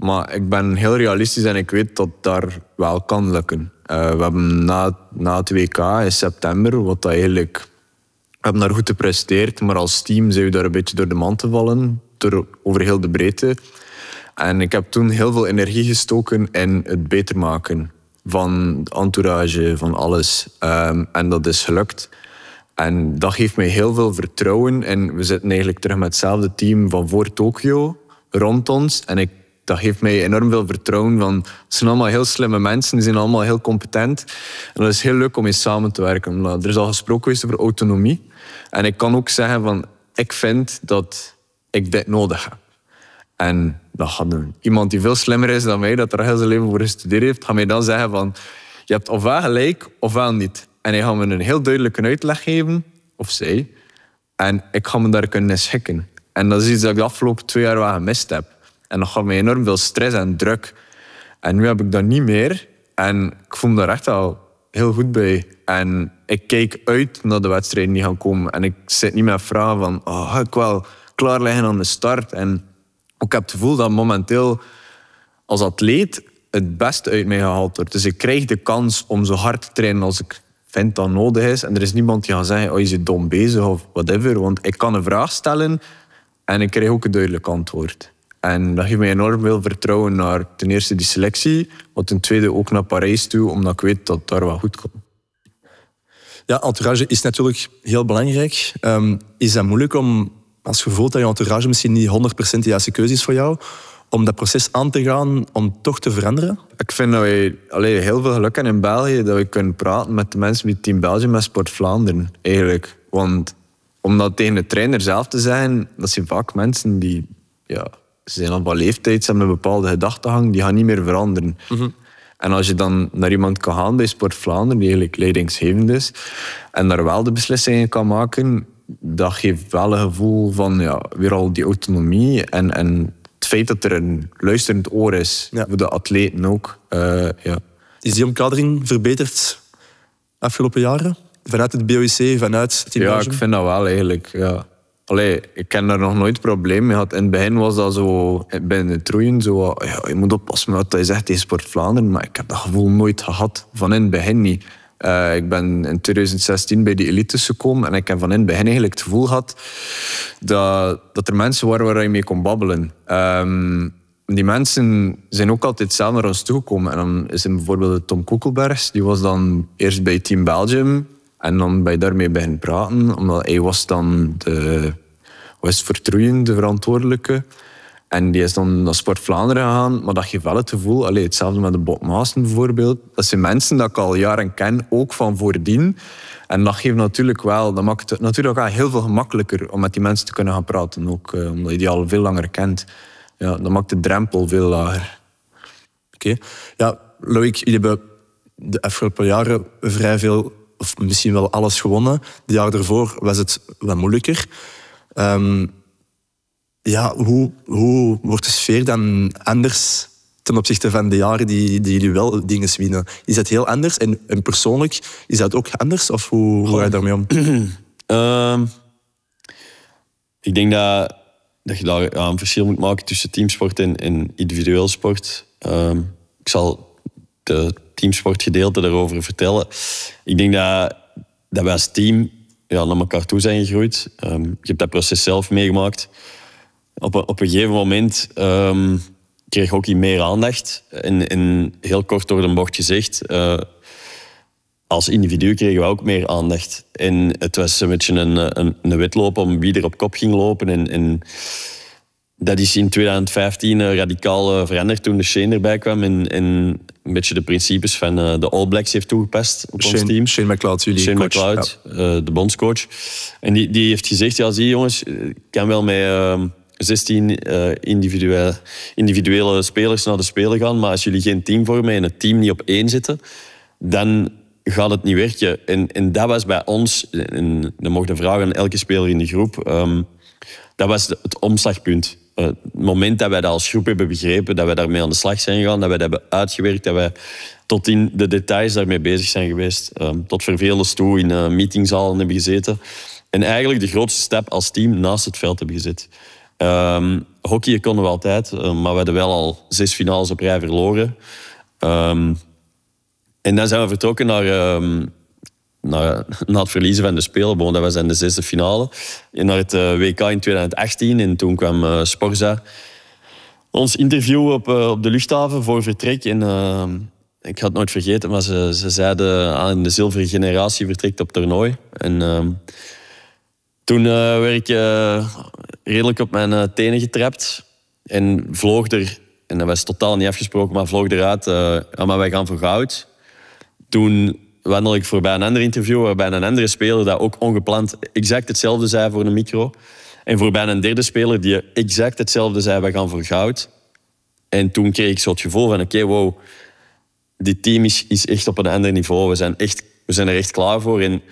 Maar ik ben heel realistisch en ik weet dat daar wel kan lukken. Eh, we hebben na, na het WK in september, wat dat eigenlijk... We hebben daar goed gepresteerd, maar als team zijn we daar een beetje door de man te vallen. Door, over heel de breedte. En ik heb toen heel veel energie gestoken in het beter maken. Van de entourage, van alles. Ehm, en dat is gelukt. En dat geeft mij heel veel vertrouwen. En we zitten eigenlijk terug met hetzelfde team van voor Tokio rond ons. En ik dat geeft mij enorm veel vertrouwen. Van, het zijn allemaal heel slimme mensen, die zijn allemaal heel competent. En dat is heel leuk om mee samen te werken. er is al gesproken geweest over autonomie. En ik kan ook zeggen van, ik vind dat ik dit nodig heb. En dat gaat doen. Iemand die veel slimmer is dan mij, dat er heel zijn leven voor gestudeerd heeft, gaat mij dan zeggen van, je hebt ofwel gelijk, ofwel niet. En hij gaat me een heel duidelijke uitleg geven, of zij. En ik ga me daar kunnen schikken. En dat is iets dat ik de afgelopen twee jaar wel gemist heb. En dat gaf me enorm veel stress en druk. En nu heb ik dat niet meer. En ik voel me daar echt al heel goed bij. En ik kijk uit naar de wedstrijden die gaan komen. En ik zit niet met vragen van, oh, ik wel klaar liggen aan de start. En ik heb het gevoel dat momenteel als atleet het beste uit mij gehaald wordt. Dus ik krijg de kans om zo hard te trainen als ik vind dat nodig is. En er is niemand die gaat zeggen, oh, je zit dom bezig of whatever. Want ik kan een vraag stellen en ik krijg ook een duidelijk antwoord. En dat geeft mij enorm veel vertrouwen naar ten eerste die selectie, maar ten tweede ook naar Parijs toe, omdat ik weet dat daar wel goed komt. Ja, entourage is natuurlijk heel belangrijk. Ehm, is dat moeilijk om, als je voelt dat je entourage misschien niet 100% de juiste keuze is voor jou, om dat proces aan te gaan, om toch te veranderen? Ik vind dat wij heel veel geluk hebben in België dat we kunnen praten met de mensen met Team België, met Sport Vlaanderen eigenlijk. Want om dat tegen de trainer zelf te zijn, dat zijn vaak mensen die ja, ze zijn al een leeftijd, ze hebben een bepaalde gedachtegang, die gaan niet meer veranderen. Mhm. En als je dan naar iemand kan gaan bij Sport Vlaanderen, die eigenlijk leidingsgevend is, en daar wel de beslissingen kan maken, dat geeft wel een gevoel van ja, weer al die autonomie en, en het feit dat er een luisterend oor is voor de atleten ook. Eh, ja. Is die omkadering verbeterd afgelopen jaren? Vanuit het BOIC, vanuit het Ja, ik vind dat wel eigenlijk. Ja. Allee, ik ken daar nog nooit probleem mee gehad. In het begin was dat zo, eh, bij de troeien, zo, eh, ja, je moet oppassen met wat hij zegt tegen Sport Vlaanderen, maar ik heb dat gevoel nooit gehad, van in het begin niet. Eh, ik ben in 2016 bij de elites gekomen en ik heb van in het begin eigenlijk het gevoel gehad dat, dat er mensen waren waar je mee kon babbelen. Ehm, die mensen zijn ook altijd samen naar ons toegekomen. En dan is er bijvoorbeeld Tom Koekelbergs, die was dan eerst bij Team Belgium en dan bij daarmee beginnen praten, omdat hij was dan de was vertroeien de verantwoordelijke. En die is dan naar Sport Vlaanderen gegaan, maar dat geeft wel het gevoel, allez, hetzelfde met de Bob Maassen bijvoorbeeld, dat zijn mensen dat ik al jaren ken, ook van voordien. En dat geeft natuurlijk wel, dat maakt het natuurlijk ook heel veel gemakkelijker om met die mensen te kunnen gaan praten, ook eh, omdat je die al veel langer kent. Ja, dat maakt de drempel veel lager. Oké. Ja, Loïc, jullie hebben de afgelopen jaren vrij veel, of misschien wel alles gewonnen. De jaar daarvoor was het wat moeilijker. Ehm, ja, hoe, hoe wordt de sfeer dan anders ten opzichte van de jaren die, die jullie wel dingen winnen? Is dat heel anders? En, persoonlijk, is dat ook anders? Of hoe, hoe ga je daarmee om? Ehm, ik denk dat, dat je daar een verschil moet maken tussen teamsport en, en individueel sport. Ehm, ik zal de gedeelte daarover vertellen. Ik denk dat, dat wij als team ja, naar elkaar toe zijn gegroeid. Um, ehm, ik heb dat proces zelf meegemaakt. Op, op een gegeven moment um, kreeg hockey meer aandacht. En, heel kort door de bocht gezegd, eh, als individu kregen we ook meer aandacht. En het was een beetje een, een, een wedloop om wie er op kop ging lopen. en dat is in 2015 eh, radicaal eh, veranderd toen de Shane erbij kwam en, een beetje de principes van eh, de All Blacks heeft toegepast op Shane, ons team. Shane McLeod, jullie coach. McLeod, ja. de bondscoach. En die, die heeft gezegd, ja zie jongens, ik kan wel met 16 ehm, individuele, individuele spelers naar de Spelen gaan, maar als jullie geen team vormen en het team niet op één zitten, dan gaat het niet werken. En, en dat was bij ons, en dan mocht de vraag aan elke speler in de groep, ehm, dat was het omslagpunt het moment dat wij dat als groep hebben begrepen, dat wij daarmee aan de slag zijn gegaan, dat wij hebben uitgewerkt, dat wij tot in de details daarmee bezig zijn geweest, ehm, tot vervelens toe in uh, meetingzalen hebben gezeten. En eigenlijk de grootste stap als team naast het veld hebben gezet. Um, hockey konden we altijd, eh, maar we hadden wel al zes finales op rij verloren. Ehm, en dan zijn we vertrokken naar, na, het verliezen van de Spelen, dat was in de zesde finale, naar het eh, WK in 2018. En toen kwam eh, Sporza ons interview op, eh, op de luchthaven voor vertrek. En ik had het nooit vergeten, maar ze, ze zeiden aan ah, de zilveren generatie vertrekt op toernooi. En ehm, toen werd ik redelijk op mijn tenen getrapt en vloog er. En dat was totaal niet afgesproken, maar vloog eruit. Ah, maar wij gaan voor goud. Toen wandel ik voorbij een ander interview waarbij eh, een andere speler dat ook ongepland exact hetzelfde zei voor een micro. En voorbij een derde speler die exact hetzelfde zei, we gaan voor goud. En toen kreeg ik zo het gevoel van, oké, okay, wow, dit team is, is echt op een ander niveau. We zijn, echt, we zijn er echt klaar voor. En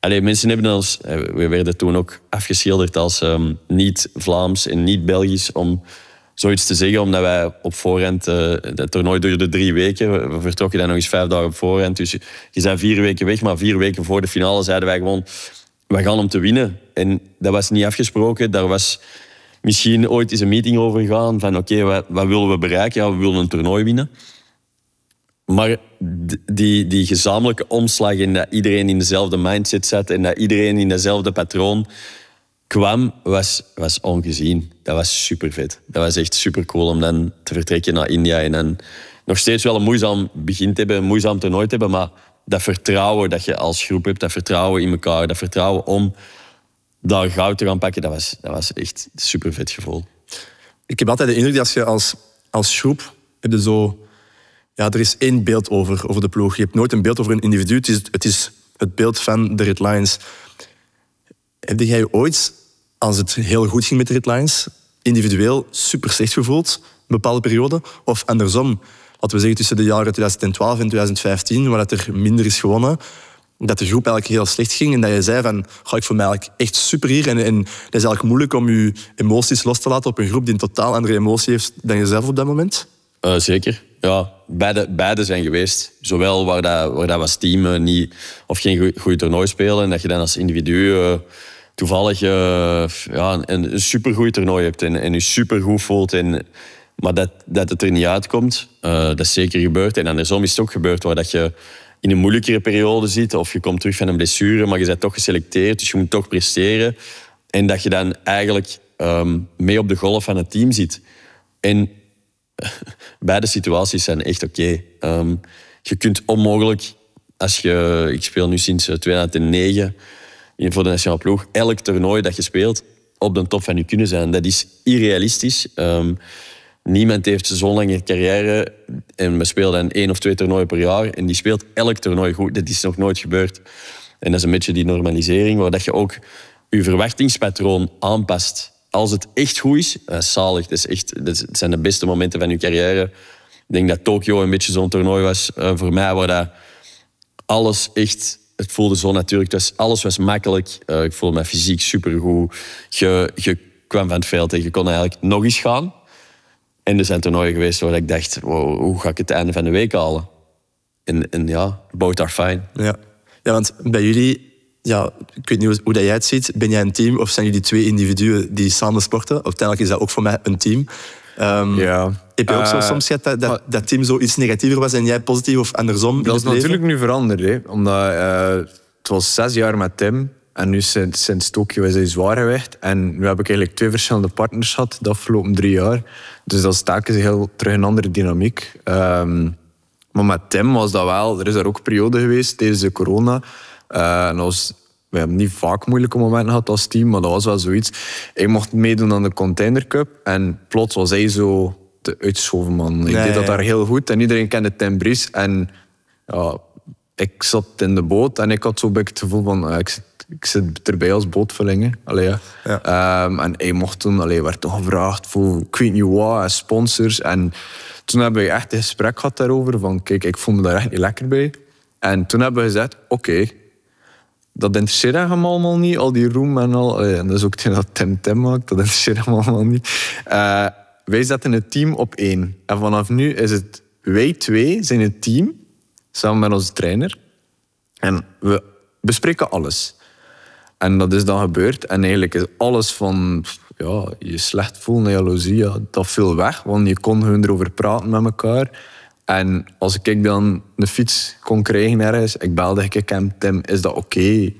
Allee, mensen hebben ons, eh, we werden toen ook afgeschilderd als ehm, niet Vlaams en niet Belgisch om zoiets te zeggen, omdat wij op voorhand, het eh, toernooi duurde drie weken, we vertrokken dan nog eens vijf dagen op voorhand, dus je, bent vier weken weg, maar vier weken voor de finale zeiden wij gewoon, we gaan om te winnen. En dat was niet afgesproken, daar was misschien ooit eens een meeting over gegaan, van oké, wat, wat, willen we bereiken? Ja, we willen een toernooi winnen. Maar die, die gezamenlijke omslag en dat iedereen in dezelfde mindset zat en dat iedereen in dezelfde patroon kwam, was, was ongezien. Dat was super vet. Dat was echt super cool om dan te vertrekken naar India en dan nog steeds wel een moeizaam begin te hebben, een moeizaam toernooi te hebben, maar dat vertrouwen dat je als groep hebt, dat vertrouwen in elkaar, dat vertrouwen om daar goud te gaan pakken, dat was, dat was echt een super vet gevoel. Ik heb altijd de indruk dat je als, als groep heb zo... Ja, er is één beeld over, over de ploeg. Je hebt nooit een beeld over een individu. Het is het, is het beeld van de Red Lions. Heb jij ooit als het heel goed ging met de Ritlines. individueel super slecht gevoeld, een bepaalde periode. Of andersom, wat we zeggen tussen de jaren 2012 en 2015, waar het er minder is gewonnen, dat de groep eigenlijk heel slecht ging en dat je zei van, ga ik voor mij echt super hier. En, en dat is eigenlijk moeilijk om je emoties los te laten op een groep die een totaal andere emotie heeft dan jezelf op dat moment? Eh, zeker, ja. Beide, beide zijn geweest. Zowel waar dat, waar dat was team eh, niet, of geen goede toernooi spelen en dat je dan als individu... Eh, toevallig eh, ja, een, een supergoed toernooi hebt en, en je supergoed voelt. En, maar dat, dat het er niet uitkomt, eh, dat is zeker gebeurd. En andersom is het ook gebeurd waar dat je in een moeilijkere periode zit of je komt terug van een blessure, maar je bent toch geselecteerd, dus je moet toch presteren. En dat je dan eigenlijk ehm, mee op de golf van het team zit. En beide situaties zijn echt oké. Ehm, je kunt onmogelijk, als je, ik speel nu sinds eh, 2009, voor de nationale ploeg elk toernooi dat je speelt op de top van je kunnen zijn. Dat is irrealistisch. Ehm, niemand heeft zo'n lange carrière en we speelden één of twee toernooien per jaar en die speelt elk toernooi goed. Dat is nog nooit gebeurd. En dat is een beetje die normalisering waar dat je ook je verwachtingspatroon aanpast. Als het echt goed is, dat eh, zalig. Dat, is echt, dat zijn de beste momenten van je carrière. Ik denk dat Tokio een beetje zo'n toernooi was eh, voor mij waar dat alles echt het voelde zo natuurlijk. Dus alles was makkelijk. Eh, ik voelde me fysiek supergoed. Je, je kwam van het veld en je kon eigenlijk nog eens gaan. En er zijn toernooien geweest waar ik dacht, hoe ga ik het einde van de week halen? En, ja, both are fine. Ja. ja, want bij jullie, ja, ik weet niet hoe dat jij het ziet. Ben jij een team of zijn jullie twee individuen die samen sporten? Uiteindelijk is dat ook voor mij een team. Um, ja. Heb je ook zo eh, soms gehad dat, dat, Tim zo iets negatiever was en jij positief of andersom? Dat is natuurlijk nu veranderd, hè? omdat eh, het was zes jaar met Tim. En nu sinds, sinds Tokio is hij geweest En nu heb ik eigenlijk twee verschillende partners gehad de afgelopen drie jaar. Dus dat staken zich heel terug een andere dynamiek. Ehm, maar met Tim was dat wel... Er is daar ook een periode geweest tijdens de corona. Uh, we hebben niet vaak moeilijke momenten gehad als team, maar dat was wel zoiets. Ik mocht meedoen aan de Container Cup en plots was hij zo de uitschoven man. ik deed dat daar heel goed en iedereen kende Tim Bries. En ik zat in de boot en ik had zo'n beetje het gevoel van... Eh, ik, zit, ik erbij als bootverlengen. Ehm, en hij mocht toen, allee, werd toen gevraagd voor ik weet en sponsors. En toen hebben we echt een gesprek gehad daarover. Van kijk, ik voel me daar echt niet lekker bij. En toen hebben we gezegd, oké, dat interesseert hem allemaal niet, al die roem en al. En dat is ook dat Tim Tim maakt, dat interesseert hem allemaal niet. Eh, wij zetten het team op één. En vanaf nu is het wij twee zijn het team, samen met onze trainer. En we bespreken alles. En dat is dan gebeurd. En eigenlijk is alles van ja, je slecht voelen naar jaloezie, dat viel weg. Want je kon hun erover praten met elkaar. En als ik dan de fiets kon krijgen ergens, ik belde ik hem, Tim, is dat oké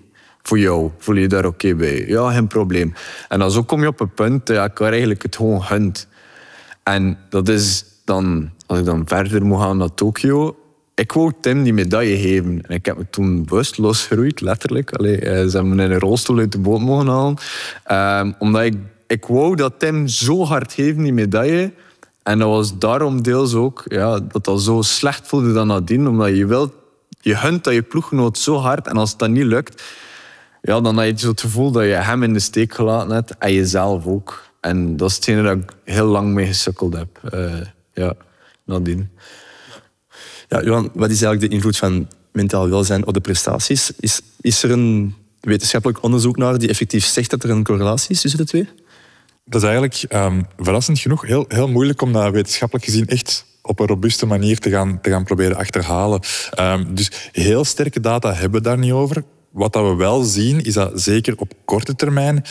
voor jou? Voel je je daar oké bij? Ja, geen probleem. En dan zo kom je op een punt, ja, ik eigenlijk het gewoon hunt. En dat is dan, als ik dan verder moet gaan naar Tokio, ik wou Tim die medaille geven. En ik heb me toen bewust losgeroeid, letterlijk. Allee, eh, ze hebben me in een rolstoel uit de boot mogen halen. Ehm, omdat ik, ik wou dat Tim zo hard geven, die medaille en dat was daarom deels ook ja, dat dat zo slecht voelde dan nadien. Omdat je wilt, je hunt dat je ploeggenoot zo hard. En als dat niet lukt, ja, dan had je zo het gevoel dat je hem in de steek gelaten hebt. En jezelf ook. En dat is hetgene dat ik heel lang mee gesukkeld heb. Uh, ja, nadien. Ja, Johan, wat is eigenlijk de invloed van mentaal welzijn op de prestaties? Is, is er een wetenschappelijk onderzoek naar die effectief zegt dat er een correlatie is tussen de twee? dat is eigenlijk um, verrassend genoeg heel, heel moeilijk om dat wetenschappelijk gezien echt op een robuuste manier te gaan, te gaan proberen achterhalen. Ehm, dus heel sterke data hebben we daar niet over. Wat dat we wel zien, is dat zeker op korte termijn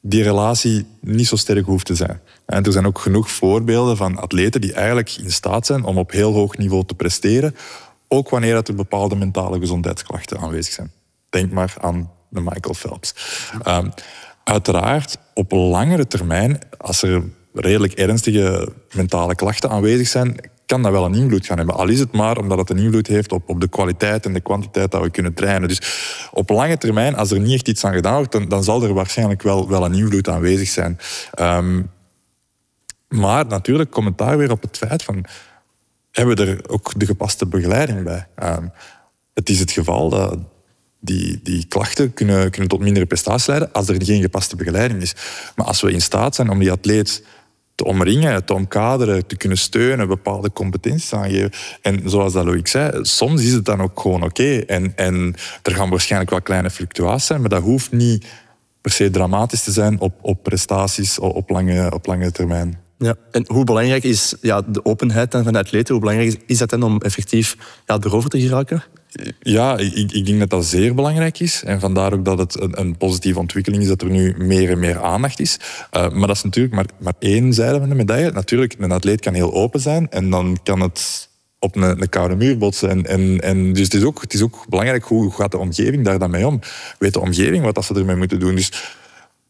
die relatie niet zo sterk hoeft te zijn. En er zijn ook genoeg voorbeelden van atleten die eigenlijk in staat zijn om op heel hoog niveau te presteren, ook wanneer er bepaalde mentale gezondheidsklachten aanwezig zijn. Denk maar aan de Michael Phelps. Ehm, Uiteraard, op langere termijn, als er redelijk ernstige mentale klachten aanwezig zijn, kan dat wel een invloed gaan hebben. Al is het maar omdat het een invloed heeft op, op de kwaliteit en de kwantiteit dat we kunnen trainen. Dus op lange termijn, als er niet echt iets aan gedaan wordt, dan, dan zal er waarschijnlijk wel, wel een invloed aanwezig zijn. Ehm, maar natuurlijk commentaar daar weer op het feit van, hebben we er ook de gepaste begeleiding bij? Um, het is het geval dat die, die klachten kunnen, kunnen tot mindere prestaties leiden als er geen gepaste begeleiding is. Maar als we in staat zijn om die atleet te omringen, te omkaderen, te kunnen steunen, bepaalde competenties aangeven. En zoals dat Loïc zei, soms is het dan ook gewoon oké. En, en er gaan waarschijnlijk wel kleine fluctuaties zijn, maar dat hoeft niet per se dramatisch te zijn op, op prestaties op lange, op lange termijn. Ja. En hoe belangrijk is ja, de openheid van de atleten? Hoe belangrijk is dat dan om effectief ja, erover te geraken? Ja, ik, ik, denk dat dat zeer belangrijk is. En vandaar ook dat het een, een positieve ontwikkeling is dat er nu meer en meer aandacht is. Eh, maar dat is natuurlijk maar, maar één zijde van de medaille. Natuurlijk, een atleet kan heel open zijn en dan kan het op een, koude muur botsen. En, en, en dus het is, ook, het is ook belangrijk hoe, gaat de omgeving daar dan mee om? Weet de omgeving wat dat ze ermee moeten doen? Dus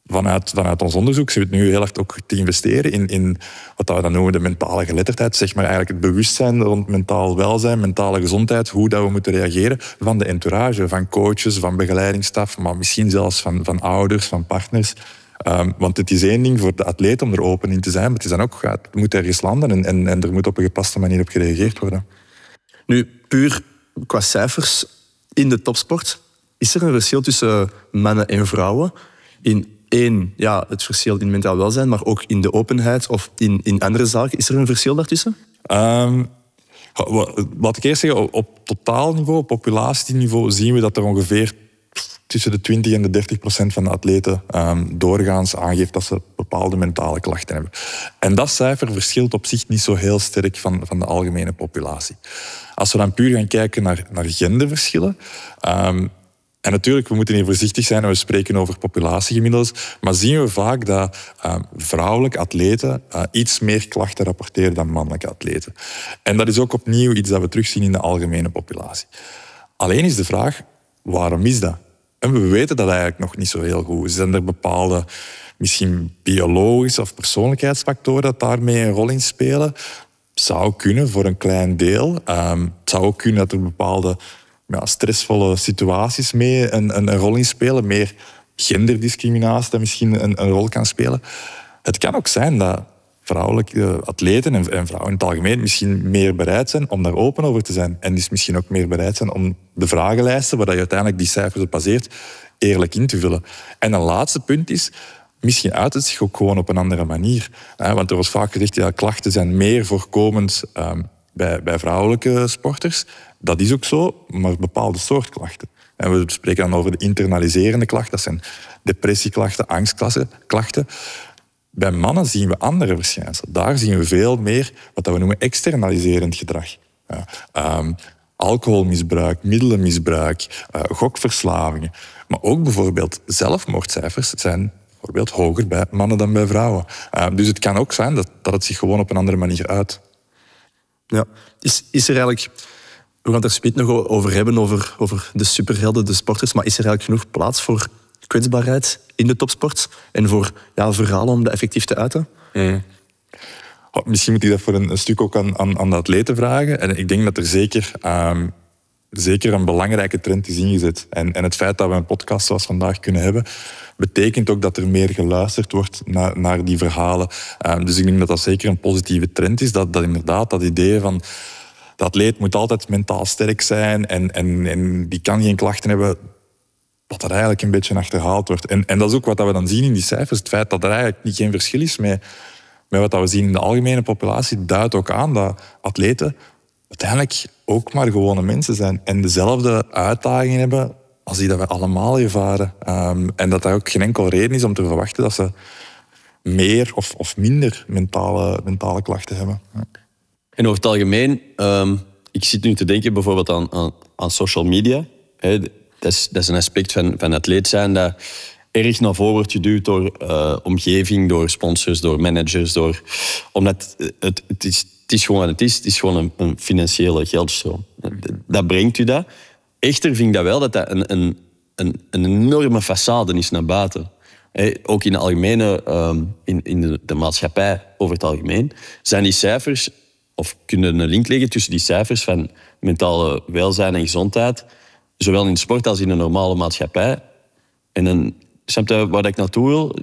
vanuit, vanuit ons onderzoek zien we het nu heel erg ook te investeren in, in wat we dan noemen de mentale geletterdheid. Zeg maar eigenlijk het bewustzijn rond mentaal welzijn, mentale gezondheid, hoe dat we moeten reageren van de entourage, van coaches, van begeleidingsstaf, maar misschien zelfs van, van ouders, van partners. Ehm, want het is één ding voor de atleet om er open in te zijn, maar het is dan ook, het moet ergens landen en, en, en er moet op een gepaste manier op gereageerd worden. Nu, puur qua cijfers in de topsport, is er een verschil tussen mannen en vrouwen in één, ja, het verschil in mentaal welzijn, maar ook in de openheid of in, in andere zaken. Is er een verschil daartussen? Um, ik eerst zeg, op, totaal totaalniveau, op populatieniveau, zien we dat er ongeveer tussen de 20 en de 30 procent van de atleten ehm, doorgaans aangeeft dat ze bepaalde mentale klachten hebben. En dat cijfer verschilt op zich niet zo heel sterk van, van de algemene populatie. Als we dan puur gaan kijken naar, naar genderverschillen, ehm, en natuurlijk, we moeten hier voorzichtig zijn en we spreken over populatiegemiddels. Maar zien we vaak dat eh, vrouwelijke atleten eh, iets meer klachten rapporteren dan mannelijke atleten. En dat is ook opnieuw iets dat we terugzien in de algemene populatie. Alleen is de vraag, waarom is dat? En we weten dat eigenlijk nog niet zo heel goed. Zijn er bepaalde misschien biologische of persoonlijkheidsfactoren dat daarmee een rol in spelen? Zou kunnen voor een klein deel. Ehm, het zou ook kunnen dat er bepaalde ja, stressvolle situaties mee een, een, een rol in spelen. Meer genderdiscriminatie misschien een, een, rol kan spelen. Het kan ook zijn dat vrouwelijke eh, atleten en, vrouwen in het algemeen misschien meer bereid zijn om daar open over te zijn. En dus misschien ook meer bereid zijn om de vragenlijsten, waar je uiteindelijk die cijfers op baseert, eerlijk in te vullen. En een laatste punt is, misschien uit het zich ook gewoon op een andere manier. Eh, want er wordt vaak gezegd, ja, klachten zijn meer voorkomend um, bij, bij vrouwelijke sporters. Dat is ook zo, maar bepaalde soort klachten. En we spreken dan over de internaliserende klachten. Dat zijn depressieklachten, angstklachten. Bij mannen zien we andere verschijnselen. Daar zien we veel meer wat we noemen externaliserend gedrag. Ja. Ehm, alcoholmisbruik, middelenmisbruik, eh, gokverslavingen. Maar ook bijvoorbeeld zelfmoordcijfers zijn bijvoorbeeld hoger bij mannen dan bij vrouwen. Ehm, dus het kan ook zijn dat, dat het zich gewoon op een andere manier uit. Ja. Is, is er eigenlijk... We gaan het er spit nog over hebben, over, over de superhelden, de sporters. Maar is er eigenlijk genoeg plaats voor kwetsbaarheid in de topsport? En voor ja, verhalen om dat effectief te uiten? Hmm. Oh, misschien moet ik dat voor een, stuk ook aan, aan, aan, de atleten vragen. En ik denk dat er zeker... Ehm, zeker een belangrijke trend is ingezet. En, en het feit dat we een podcast zoals vandaag kunnen hebben, betekent ook dat er meer geluisterd wordt naar, naar die verhalen. Ehm, dus ik denk dat dat zeker een positieve trend is. Dat, dat inderdaad dat idee van dat atleet moet altijd mentaal sterk zijn en, en, en die kan geen klachten hebben, dat er eigenlijk een beetje achterhaald wordt. En, en dat is ook wat we dan zien in die cijfers. Het feit dat er eigenlijk niet geen verschil is met, met wat we zien in de algemene populatie, duidt ook aan dat atleten uiteindelijk ook maar gewone mensen zijn en dezelfde uitdagingen hebben als die dat we allemaal ervaren. Ehm, en dat dat ook geen enkel reden is om te verwachten dat ze meer of, of minder mentale, mentale klachten hebben. En over het algemeen, ehm, ik zit nu te denken bijvoorbeeld aan, aan, social media. dat, is, dat is een aspect van, van atleet zijn dat erg naar voren wordt geduwd door eh, omgeving, door sponsors, door managers. Door, omdat het, het is het is gewoon wat het is. Het is gewoon een, een financiële geldstroom. Dat, brengt u dat. Echter vind ik dat wel dat dat een, een, een, een enorme façade is naar buiten. ook in de algemene, ehm, in, in de, maatschappij over het algemeen, zijn die cijfers, of kunnen een link leggen tussen die cijfers van mentale welzijn en gezondheid, zowel in de sport als in de normale maatschappij. En dan, snap je waar ik naartoe wil?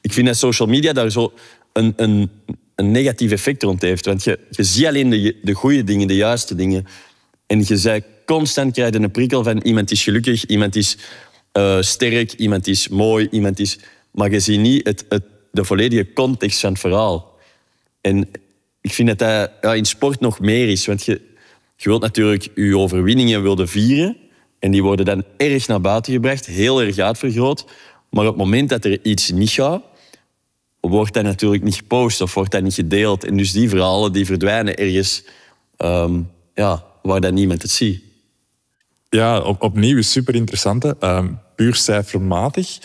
Ik vind dat social media daar zo een, een een negatief effect rond heeft. Want je, je ziet alleen de, de goede dingen, de juiste dingen. En je zei constant krijg je een prikkel van iemand is gelukkig, iemand is eh, sterk, iemand is mooi, iemand is... Maar je ziet niet het, het, de volledige context van het verhaal. En ik vind dat dat in sport nog meer is. Want je, je wilt natuurlijk je overwinningen wilde vieren. En die worden dan erg naar buiten gebracht, heel erg uitvergroot. Maar op het moment dat er iets niet gaat, wordt dat natuurlijk niet gepost of wordt dat niet gedeeld. En dus die verhalen die verdwijnen ergens ehm, ja, waar daar niemand het ziet. Ja, op, opnieuw is super interessante. Ehm, puur cijfermatig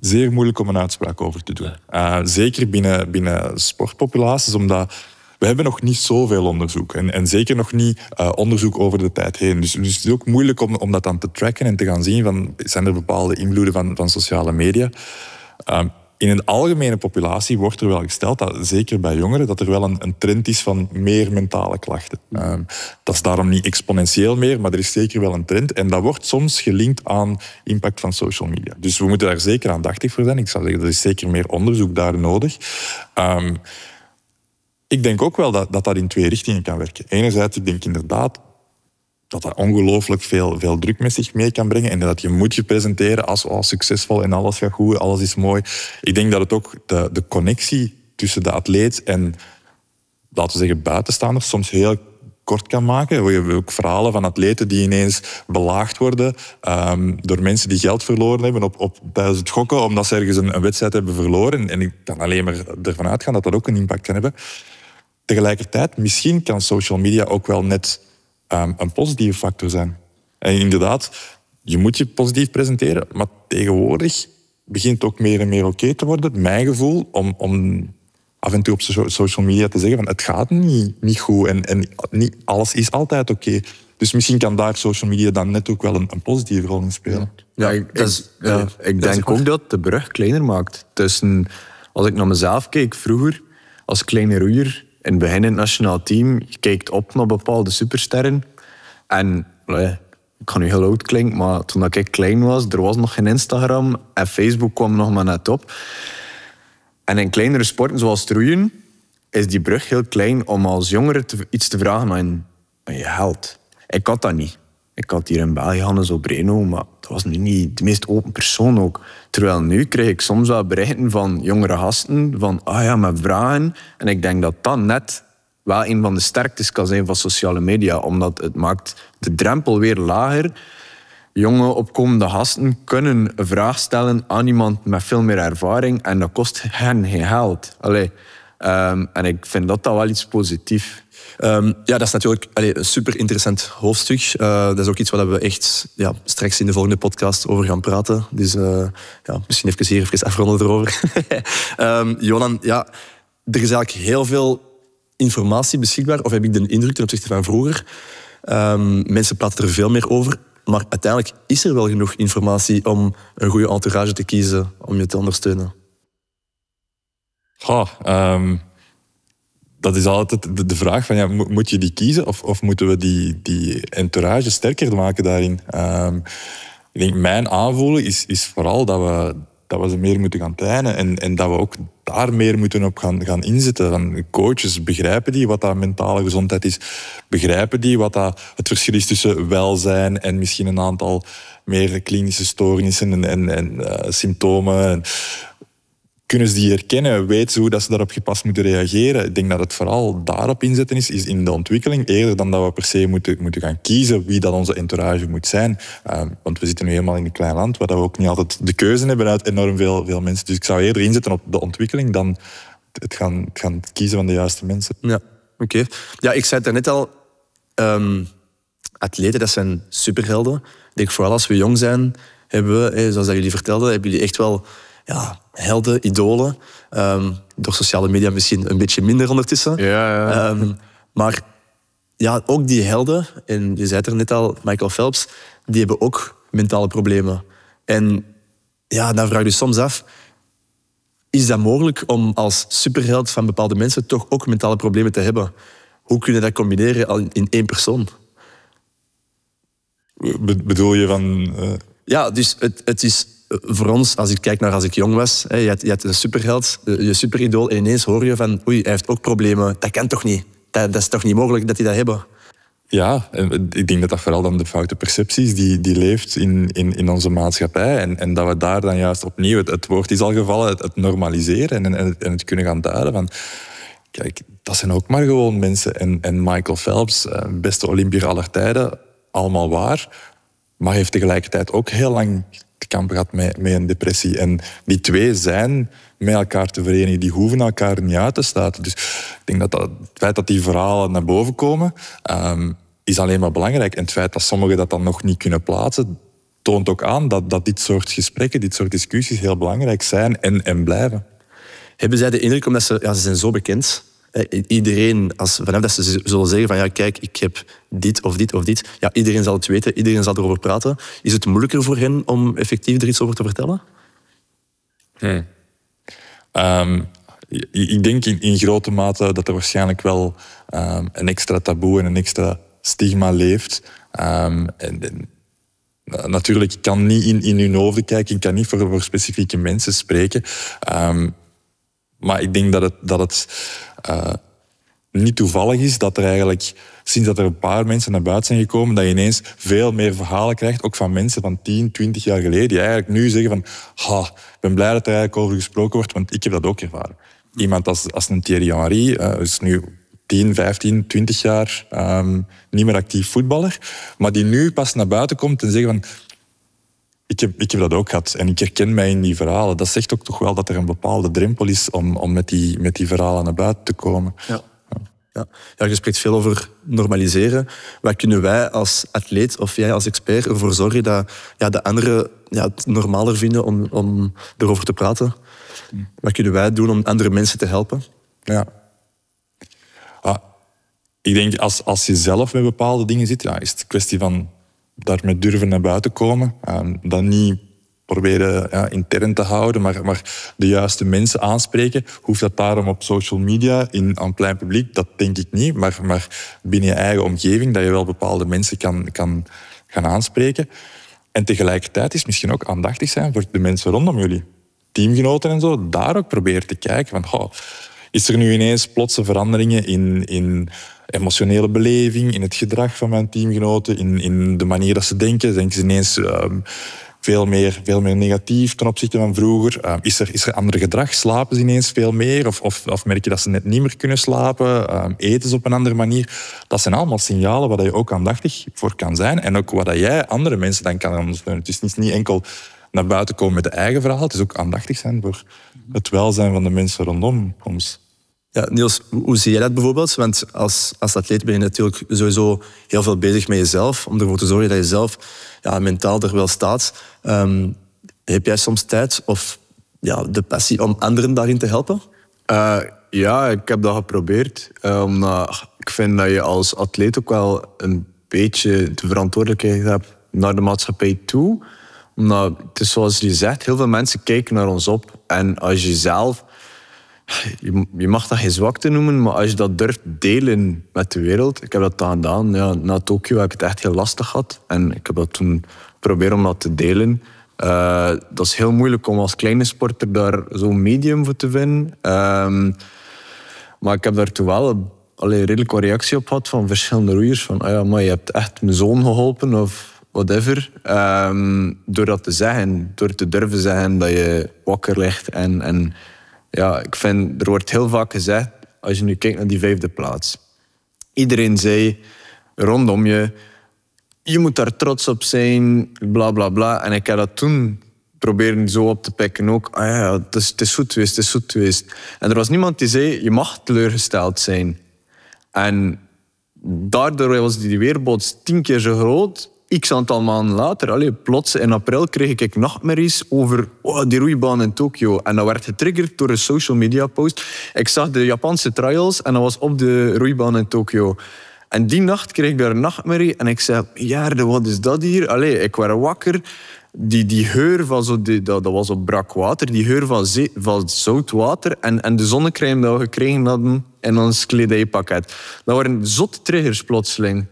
zeer moeilijk om een uitspraak over te doen. Eh, zeker binnen, binnen sportpopulaties, omdat we hebben nog niet zoveel onderzoek. En, en zeker nog niet eh, onderzoek over de tijd heen. Dus, dus, het is ook moeilijk om, om dat dan te tracken en te gaan zien van zijn er bepaalde invloeden van, van sociale media. Ehm, in een algemene populatie wordt er wel gesteld, dat, zeker bij jongeren, dat er wel een, een trend is van meer mentale klachten. Um, dat is daarom niet exponentieel meer, maar er is zeker wel een trend. En dat wordt soms gelinkt aan impact van social media. Dus we moeten daar zeker aandachtig voor zijn. Ik zou zeggen, er is zeker meer onderzoek daar nodig. Ehm, ik denk ook wel dat, dat, dat in twee richtingen kan werken. Enerzijds, ik denk inderdaad dat dat ongelooflijk veel, veel druk met zich mee kan brengen. En dat je moet je presenteren als oh, succesvol en alles gaat goed, alles is mooi. Ik denk dat het ook de, de connectie tussen de atleet en, laten we zeggen, buitenstaanders soms heel kort kan maken. We hebben ook verhalen van atleten die ineens belaagd worden ehm, door mensen die geld verloren hebben op, op, tijdens het gokken, omdat ze ergens een, een wedstrijd hebben verloren. En, ik kan alleen maar ervan uitgaan dat dat ook een impact kan hebben. Tegelijkertijd, misschien kan social media ook wel net Ehm, een positieve factor zijn. En inderdaad, je moet je positief presenteren, maar tegenwoordig begint het ook meer en meer oké te worden, mijn gevoel, om, om af en toe op social media te zeggen van het gaat niet, niet goed en, en niet alles is altijd oké. Dus misschien kan daar social media dan net ook wel een, een positieve rol in spelen. Ja, ik, dat is, ik denk dat ook dat de brug kleiner maakt. Tussen, als ik naar mezelf keek vroeger, als kleine roeier, in het begin in het nationaal team, je kijkt op naar bepaalde supersterren. En ik ga nu heel oud klinken, maar toen ik klein was, er was nog geen Instagram en Facebook kwam nog maar net op. En in kleinere sporten zoals roeien, is die brug heel klein om als jongere iets te vragen aan je held. Ik had dat niet. Ik had hier in België Hannes Obreno, maar dat was nu niet de meest open persoon ook. Terwijl nu kreeg ik soms wel berichten van jongere gasten van, ah ja, met vragen. En ik denk dat dat net wel een van de sterktes kan zijn van sociale media, omdat het maakt de drempel weer lager. Jonge opkomende gasten kunnen een vraag stellen aan iemand met veel meer ervaring en dat kost hen geen geld. Allee, ehm, en ik vind dat dat wel iets positiefs Ehm, ja, dat is natuurlijk allez, een super interessant hoofdstuk. Eh, dat is ook iets waar we echt ja, straks in de volgende podcast over gaan praten. Dus eh, ja, misschien even hier even afronden erover. um, ehm, Jonan, ja, er is eigenlijk heel veel informatie beschikbaar, of heb ik de indruk ten opzichte van vroeger. Ehm, mensen praten er veel meer over. Maar uiteindelijk is er wel genoeg informatie om een goede entourage te kiezen om je te ondersteunen. Goh, dat is altijd de vraag van ja, moet je die kiezen of, of moeten we die, die entourage sterker maken daarin? Ehm, ik denk, mijn aanvoelen is, is vooral dat we, dat we ze meer moeten gaan trainen en, en dat we ook daar meer moeten op gaan, gaan inzetten. Van coaches, begrijpen die wat dat mentale gezondheid is? Begrijpen die wat dat het verschil is tussen welzijn en misschien een aantal meer klinische stoornissen en, en, en eh, symptomen? kunnen ze die herkennen? Weten ze hoe dat ze daarop gepast moeten reageren? Ik denk dat het vooral daarop inzetten is, is in de ontwikkeling, eerder dan dat we per se moeten, moeten gaan kiezen wie dat onze entourage moet zijn. Ehm, want we zitten nu helemaal in een klein land waar we ook niet altijd de keuze hebben uit enorm veel, veel mensen. Dus ik zou eerder inzetten op de ontwikkeling dan het gaan, het gaan kiezen van de juiste mensen. Ja, oké. Ja, ik zei het net al. Ehm, atleten, dat zijn superhelden. Ik denk vooral als we jong zijn, hebben we, zoals dat jullie vertelden, hebben jullie echt wel... Ja, helden, idolen. Ehm, door sociale media misschien een beetje minder ondertussen. Ja, ja. Ehm, maar ja, ook die helden, en je zei het er net al, Michael Phelps, die hebben ook mentale problemen. En ja, dan vraag je dus soms af, is dat mogelijk om als superheld van bepaalde mensen toch ook mentale problemen te hebben? Hoe kun je dat combineren in één persoon? bedoel je van... Eh, ja, dus het, het is voor ons, als ik kijk naar als ik jong was, hè, je, had, je had een superheld, je superidool, en ineens hoor je van, oei, hij heeft ook problemen, dat kan toch niet? Dat, dat is toch niet mogelijk dat die dat hebben? Ja, ik denk dat dat vooral dan de foute percepties die, die leeft in, in, in onze maatschappij. En, en dat we daar dan juist opnieuw, het, woord is al gevallen, het, normaliseren en, en, en, het kunnen gaan duiden van... Kijk, dat zijn ook maar gewoon mensen. En, en Michael Phelps, eh, beste Olympier aller tijden, allemaal waar. Maar heeft tegelijkertijd ook heel lang te kampen gehad met, met een depressie. En die twee zijn met elkaar te verenigen. Die hoeven elkaar niet uit te sluiten. Dus ik denk dat, dat het feit dat die verhalen naar boven komen, ehm, is alleen maar belangrijk. En het feit dat sommigen dat dan nog niet kunnen plaatsen, toont ook aan dat, dat dit soort gesprekken, dit soort discussies heel belangrijk zijn en, en blijven. Hebben zij de indruk, omdat ze, ja, ze zijn zo bekend eh, iedereen, als, vanaf dat ze zullen zeggen van ja, kijk, ik heb dit of dit of dit, ja, iedereen zal het weten, iedereen zal erover praten. Is het moeilijker voor hen om effectief er iets over te vertellen? Ehm, ik denk in, in, grote mate dat er waarschijnlijk wel ehm, een extra taboe en een extra stigma leeft. Ehm, en, natuurlijk, ik kan niet in, in hun hoofden kijken, ik kan niet voor, voor specifieke mensen spreken. Maar ik denk dat het, dat het eh, niet toevallig is dat er eigenlijk sinds dat er een paar mensen naar buiten zijn gekomen, dat je ineens veel meer verhalen krijgt, ook van mensen van 10, 20 jaar geleden, die eigenlijk nu zeggen van, ha, ik ben blij dat er eigenlijk over gesproken wordt, want ik heb dat ook ervaren. Iemand als, als een Thierry Henry, eh, is nu 10, 15, 20 jaar ehm, niet meer actief voetballer, maar die nu pas naar buiten komt en zegt van, ik heb, ik heb dat ook gehad en ik herken mij in die verhalen. Dat zegt ook toch wel dat er een bepaalde drempel is om, om met, die, met die verhalen naar buiten te komen. Ja. Ja. ja, je spreekt veel over normaliseren. Wat kunnen wij als atleet of jij als expert ervoor zorgen dat ja, de anderen ja, het normaler vinden om, om erover te praten? Wat kunnen wij doen om andere mensen te helpen? Ja. Ah, ik denk, als, als je zelf met bepaalde dingen zit, ja, is het een kwestie van daarmee durven naar buiten komen. Ehm, dan niet proberen ja, intern te houden, maar, maar, de juiste mensen aanspreken. Hoeft dat daarom op social media, in, aan plein publiek? Dat denk ik niet. Maar, maar binnen je eigen omgeving, dat je wel bepaalde mensen kan, kan gaan aanspreken. En tegelijkertijd is misschien ook aandachtig zijn voor de mensen rondom jullie. Teamgenoten en zo, daar ook proberen te kijken. Van, goh, is er nu ineens plotse veranderingen in, in emotionele beleving, in het gedrag van mijn teamgenoten, in, in de manier dat ze denken. Denken ze ineens ehm, veel, meer, veel meer negatief ten opzichte van vroeger? Ehm, is, er, is er ander gedrag? Slapen ze ineens veel meer? Of, of, of merk je dat ze net niet meer kunnen slapen? Ehm, eten ze op een andere manier? Dat zijn allemaal signalen waar je ook aandachtig voor kan zijn. En ook waar jij andere mensen dan kan ondersteunen. Het is niet, niet enkel naar buiten komen met de eigen verhaal. Het is ook aandachtig zijn voor het welzijn van de mensen rondom ons. Ja, Niels, hoe zie jij dat bijvoorbeeld? Want als, als atleet ben je natuurlijk sowieso heel veel bezig met jezelf. Om ervoor te zorgen dat je zelf ja, mentaal er wel staat. Ehm, heb jij soms tijd of ja, de passie om anderen daarin te helpen? Eh, ja, ik heb dat geprobeerd. Eh, ik vind dat je als atleet ook wel een beetje de verantwoordelijkheid hebt naar de maatschappij toe. Omdat, het is zoals je zegt, heel veel mensen kijken naar ons op. En als je zelf je, je, mag dat geen zwakte noemen, maar als je dat durft delen met de wereld. Ik heb dat gedaan. Ja, na Tokio heb ik het echt heel lastig gehad. En ik heb dat toen proberen om dat te delen. Uh, dat is heel moeilijk om als kleine sporter daar zo'n medium voor te vinden. Ehm, maar ik heb daar toen wel een redelijk wat reactie op gehad van verschillende roeiers. Van, ah ja, maar je hebt echt mijn zoon geholpen of whatever. Ehm, door dat te zeggen, door te durven zeggen dat je wakker ligt en, en ja, ik vind, er wordt heel vaak gezegd, als je nu kijkt naar die vijfde plaats. Iedereen zei rondom je, je moet daar trots op zijn, bla bla bla. En ik heb dat toen proberen zo op te pikken ook. Ah ja, het is, het is goed geweest, het is goed geweest. En er was niemand die zei, je mag teleurgesteld zijn. En daardoor was die weerbod tien keer zo groot x aantal maanden later, allee, plots in april, kreeg ik nachtmerries over oh, die roeibaan in Tokio. En dat werd getriggerd door een social media post. Ik zag de Japanse trials en dat was op de roeibaan in Tokio. En die nacht kreeg ik daar een nachtmerrie en ik zei, jaarde, wat is dat hier? Allee, ik werd wakker. Die, die geur van zo, die, dat, dat was op brak water, die geur van, van zout water en, en de zonnecrème die we gekregen hadden in ons kledijpakket. Dat waren zot triggers plotseling.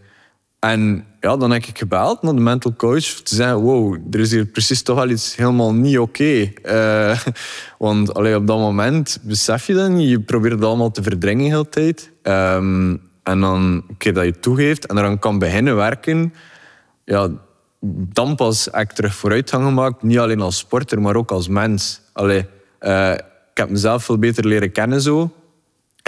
En ja, dan heb ik gebeld naar de mental coach. Te zeggen, wow, er is hier precies toch wel iets helemaal niet oké. Eh, want op dat moment besef je dat Je probeert het allemaal te verdringen de hele tijd. Ehm, en dan, keer dat je toegeeft en eraan kan beginnen werken... Ja, dan pas heb ik terug vooruitgang gemaakt. Niet alleen als sporter, maar ook als mens. Allee, eh, ik heb mezelf veel beter leren kennen zo.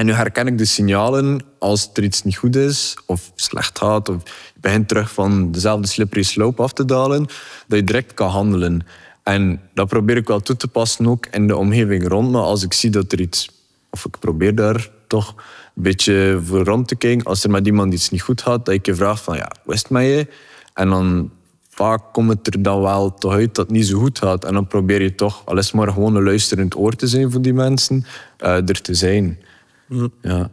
En nu herken ik de signalen als er iets niet goed is, of slecht gaat, of je begint terug van dezelfde slippery slope af te dalen, dat je direct kan handelen. En dat probeer ik wel toe te passen ook in de omgeving rond me. Als ik zie dat er iets, of ik probeer daar toch een beetje voor rond te kijken. Als er met iemand iets niet goed gaat, dat ik je vraag van ja, wist met je? En dan vaak komt het er dan wel toch uit dat het niet zo goed gaat. En dan probeer je toch, al maar gewoon een luisterend oor te zijn voor die mensen, eh, er te zijn. Mhm. Ja.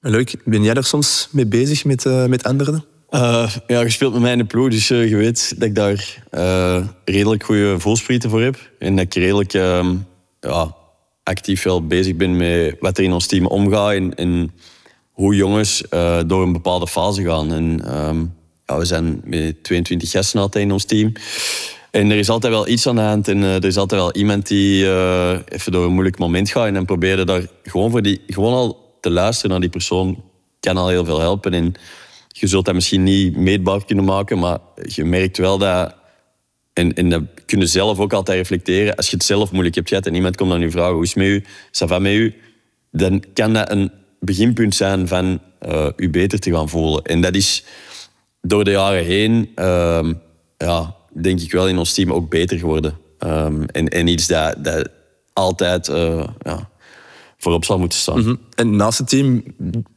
Leuk. Ben jij daar soms mee bezig met, uh, met anderen? Eh, ja, je speelt met mij in de ploeg, dus eh, je weet dat ik daar redelijk goede voelsprieten voor heb. En dat ik redelijk ehm, ja, actief wel bezig ben met wat er in ons team omgaat en, en hoe jongens door een bepaalde fase gaan. En, ehm, ja, we zijn met 22 gasten altijd in ons team. En er is altijd wel iets aan de hand en eh, er is altijd wel iemand die eh, even door een moeilijk moment gaat. En dan proberen daar gewoon, voor die, gewoon al te luisteren naar die persoon kan al heel veel helpen. En je zult dat misschien niet meetbaar kunnen maken, maar je merkt wel dat... En, en dat kunnen zelf ook altijd reflecteren. Als je het zelf moeilijk hebt en iemand komt dan je vragen, hoe is het met u? Is met u? Dan kan dat een beginpunt zijn van uh, u beter te gaan voelen. En dat is door de jaren heen ehm, ja, denk ik wel in ons team ook beter geworden. Ehm, en, en iets dat, dat altijd eh, ja, voorop zal moeten staan. Mhm. En naast het team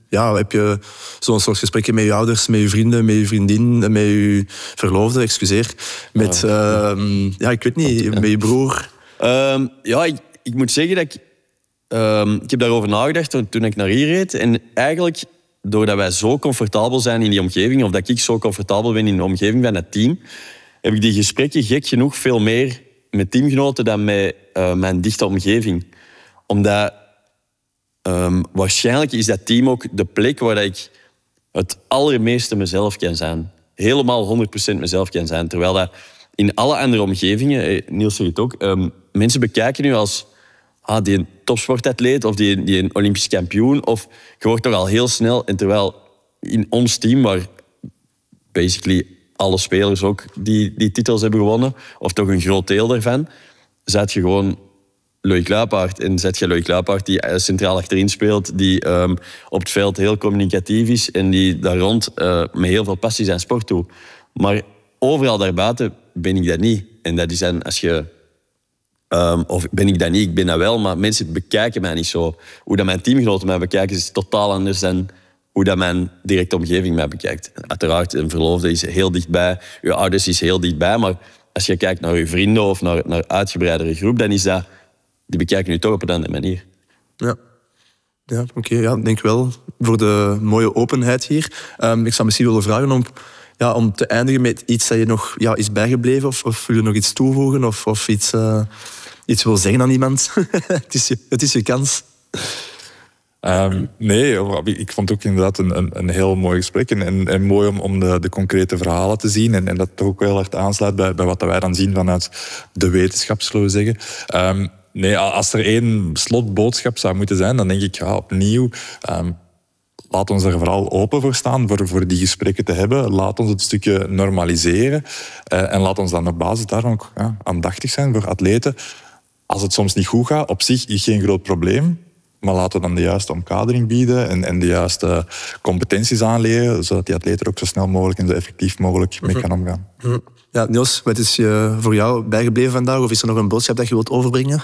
ja, heb je zo'n soort gesprekken met je ouders, met je vrienden, met je vriendin, met je verloofde, excuseer. Met, ja, ehm, ik weet niet, met je broer. Ehm, ja, ik, moet zeggen dat ik... ik heb daarover nagedacht toen, ik naar hier reed. En eigenlijk, doordat wij zo comfortabel zijn in die omgeving, of dat ik zo comfortabel ben in de omgeving van dat team, heb ik die gesprekken gek genoeg veel meer met teamgenoten dan met eh, mijn dichte omgeving. Omdat ehm, waarschijnlijk is dat team ook de plek waar ik het allermeeste mezelf kan zijn. Helemaal 100% mezelf kan zijn. Terwijl dat in alle andere omgevingen, eh, Niels zegt het ook, ehm, mensen bekijken nu als ah, die een topsportatleet of die, die een Olympisch kampioen. Of je wordt toch al heel snel. En terwijl in ons team, waar basically alle spelers ook die, die titels hebben gewonnen, of toch een groot deel daarvan, zet je gewoon Loïc Luipaard. in, zet je Loïc Luipaard die eh, centraal achterin speelt, die ehm, op het veld heel communicatief is en die daar rond eh, met heel veel passie en sport toe. Maar overal daarbuiten ben ik dat niet. En dat is dan als je. Ehm, of ben ik dat niet? Ik ben dat wel, maar mensen bekijken mij niet zo. Hoe dat mijn teamgenoten mij bekijken is totaal anders dan hoe dat mijn directe omgeving mij bekijkt. Uiteraard, een verloofde is heel dichtbij, je ouders is heel dichtbij, maar als je kijkt naar je vrienden of naar, naar uitgebreidere groep, dan is dat, die bekijken je toch op een andere manier. Ja. Ja, oké. ja, denk wel voor de mooie openheid hier. Ehm, ik zou misschien willen vragen om, ja, om te eindigen met iets dat je nog ja, is bijgebleven. Of, of wil je nog iets toevoegen of, of iets, eh, iets wil zeggen aan iemand? het, is je, het is je kans. Ehm, nee, ik vond het ook inderdaad een, een, een heel mooi gesprek. En, en, mooi om, om de, de, concrete verhalen te zien. En, en dat toch ook heel erg aansluit bij, bij wat wij dan zien vanuit de wetenschap, zullen we zeggen. Ehm, nee, als er één slotboodschap zou moeten zijn, dan denk ik ja, opnieuw. Ehm, laat ons er vooral open voor staan, voor, voor die gesprekken te hebben. Laat ons het stukje normaliseren. Eh, en laat ons dan op basis daarvan ook ja, aandachtig zijn voor atleten. Als het soms niet goed gaat, op zich is geen groot probleem. Maar laten we dan de juiste omkadering bieden en, en de juiste competenties aanleren, zodat die atleet er ook zo snel mogelijk en zo effectief mogelijk mee mhm. kan omgaan. Mhm. Ja, Niels, wat is je, voor jou bijgebleven vandaag? Of is er nog een boodschap dat je wilt overbrengen?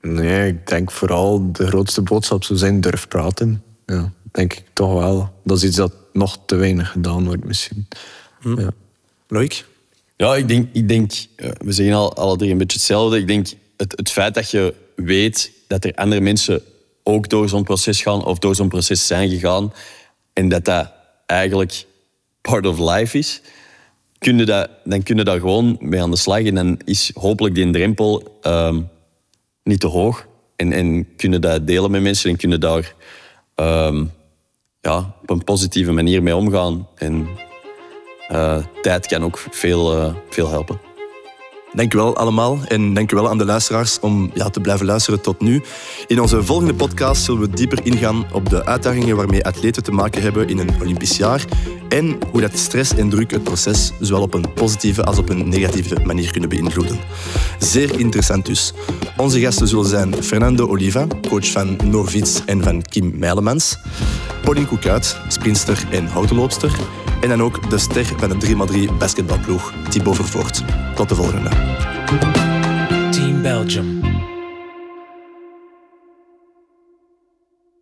Nee, ik denk vooral de grootste boodschap zou zijn durf praten. Ja, denk ik toch wel. Dat is iets dat nog te weinig gedaan wordt misschien. Hm. Ja. ik denk, ik denk eh, we zeggen al alle drie een beetje hetzelfde. Ik denk het, het feit dat je weet dat er andere mensen ook door zo'n proces gaan of door zo'n proces zijn gegaan en dat dat eigenlijk part of life is, kun dat, dan kunnen daar gewoon mee aan de slag. En dan is hopelijk die drempel ehm, niet te hoog. En, en kunnen dat delen met mensen en kunnen daar ehm, ja, op een positieve manier mee omgaan. En eh, tijd kan ook veel, eh, veel helpen. Dankjewel allemaal en dankjewel aan de luisteraars om ja, te blijven luisteren tot nu. In onze volgende podcast zullen we dieper ingaan op de uitdagingen waarmee atleten te maken hebben in een Olympisch jaar en hoe dat stress en druk het proces zowel op een positieve als op een negatieve manier kunnen beïnvloeden. Zeer interessant dus. Onze gasten zullen zijn Fernando Oliva, coach van Norvits en van Kim Meilemans, Pauline Koekuit, sprinster en houtenloopster, en dan ook de ster van de 3x3 basketbalploeg, Thibaut Vervoort. Tot de volgende. Team Belgium.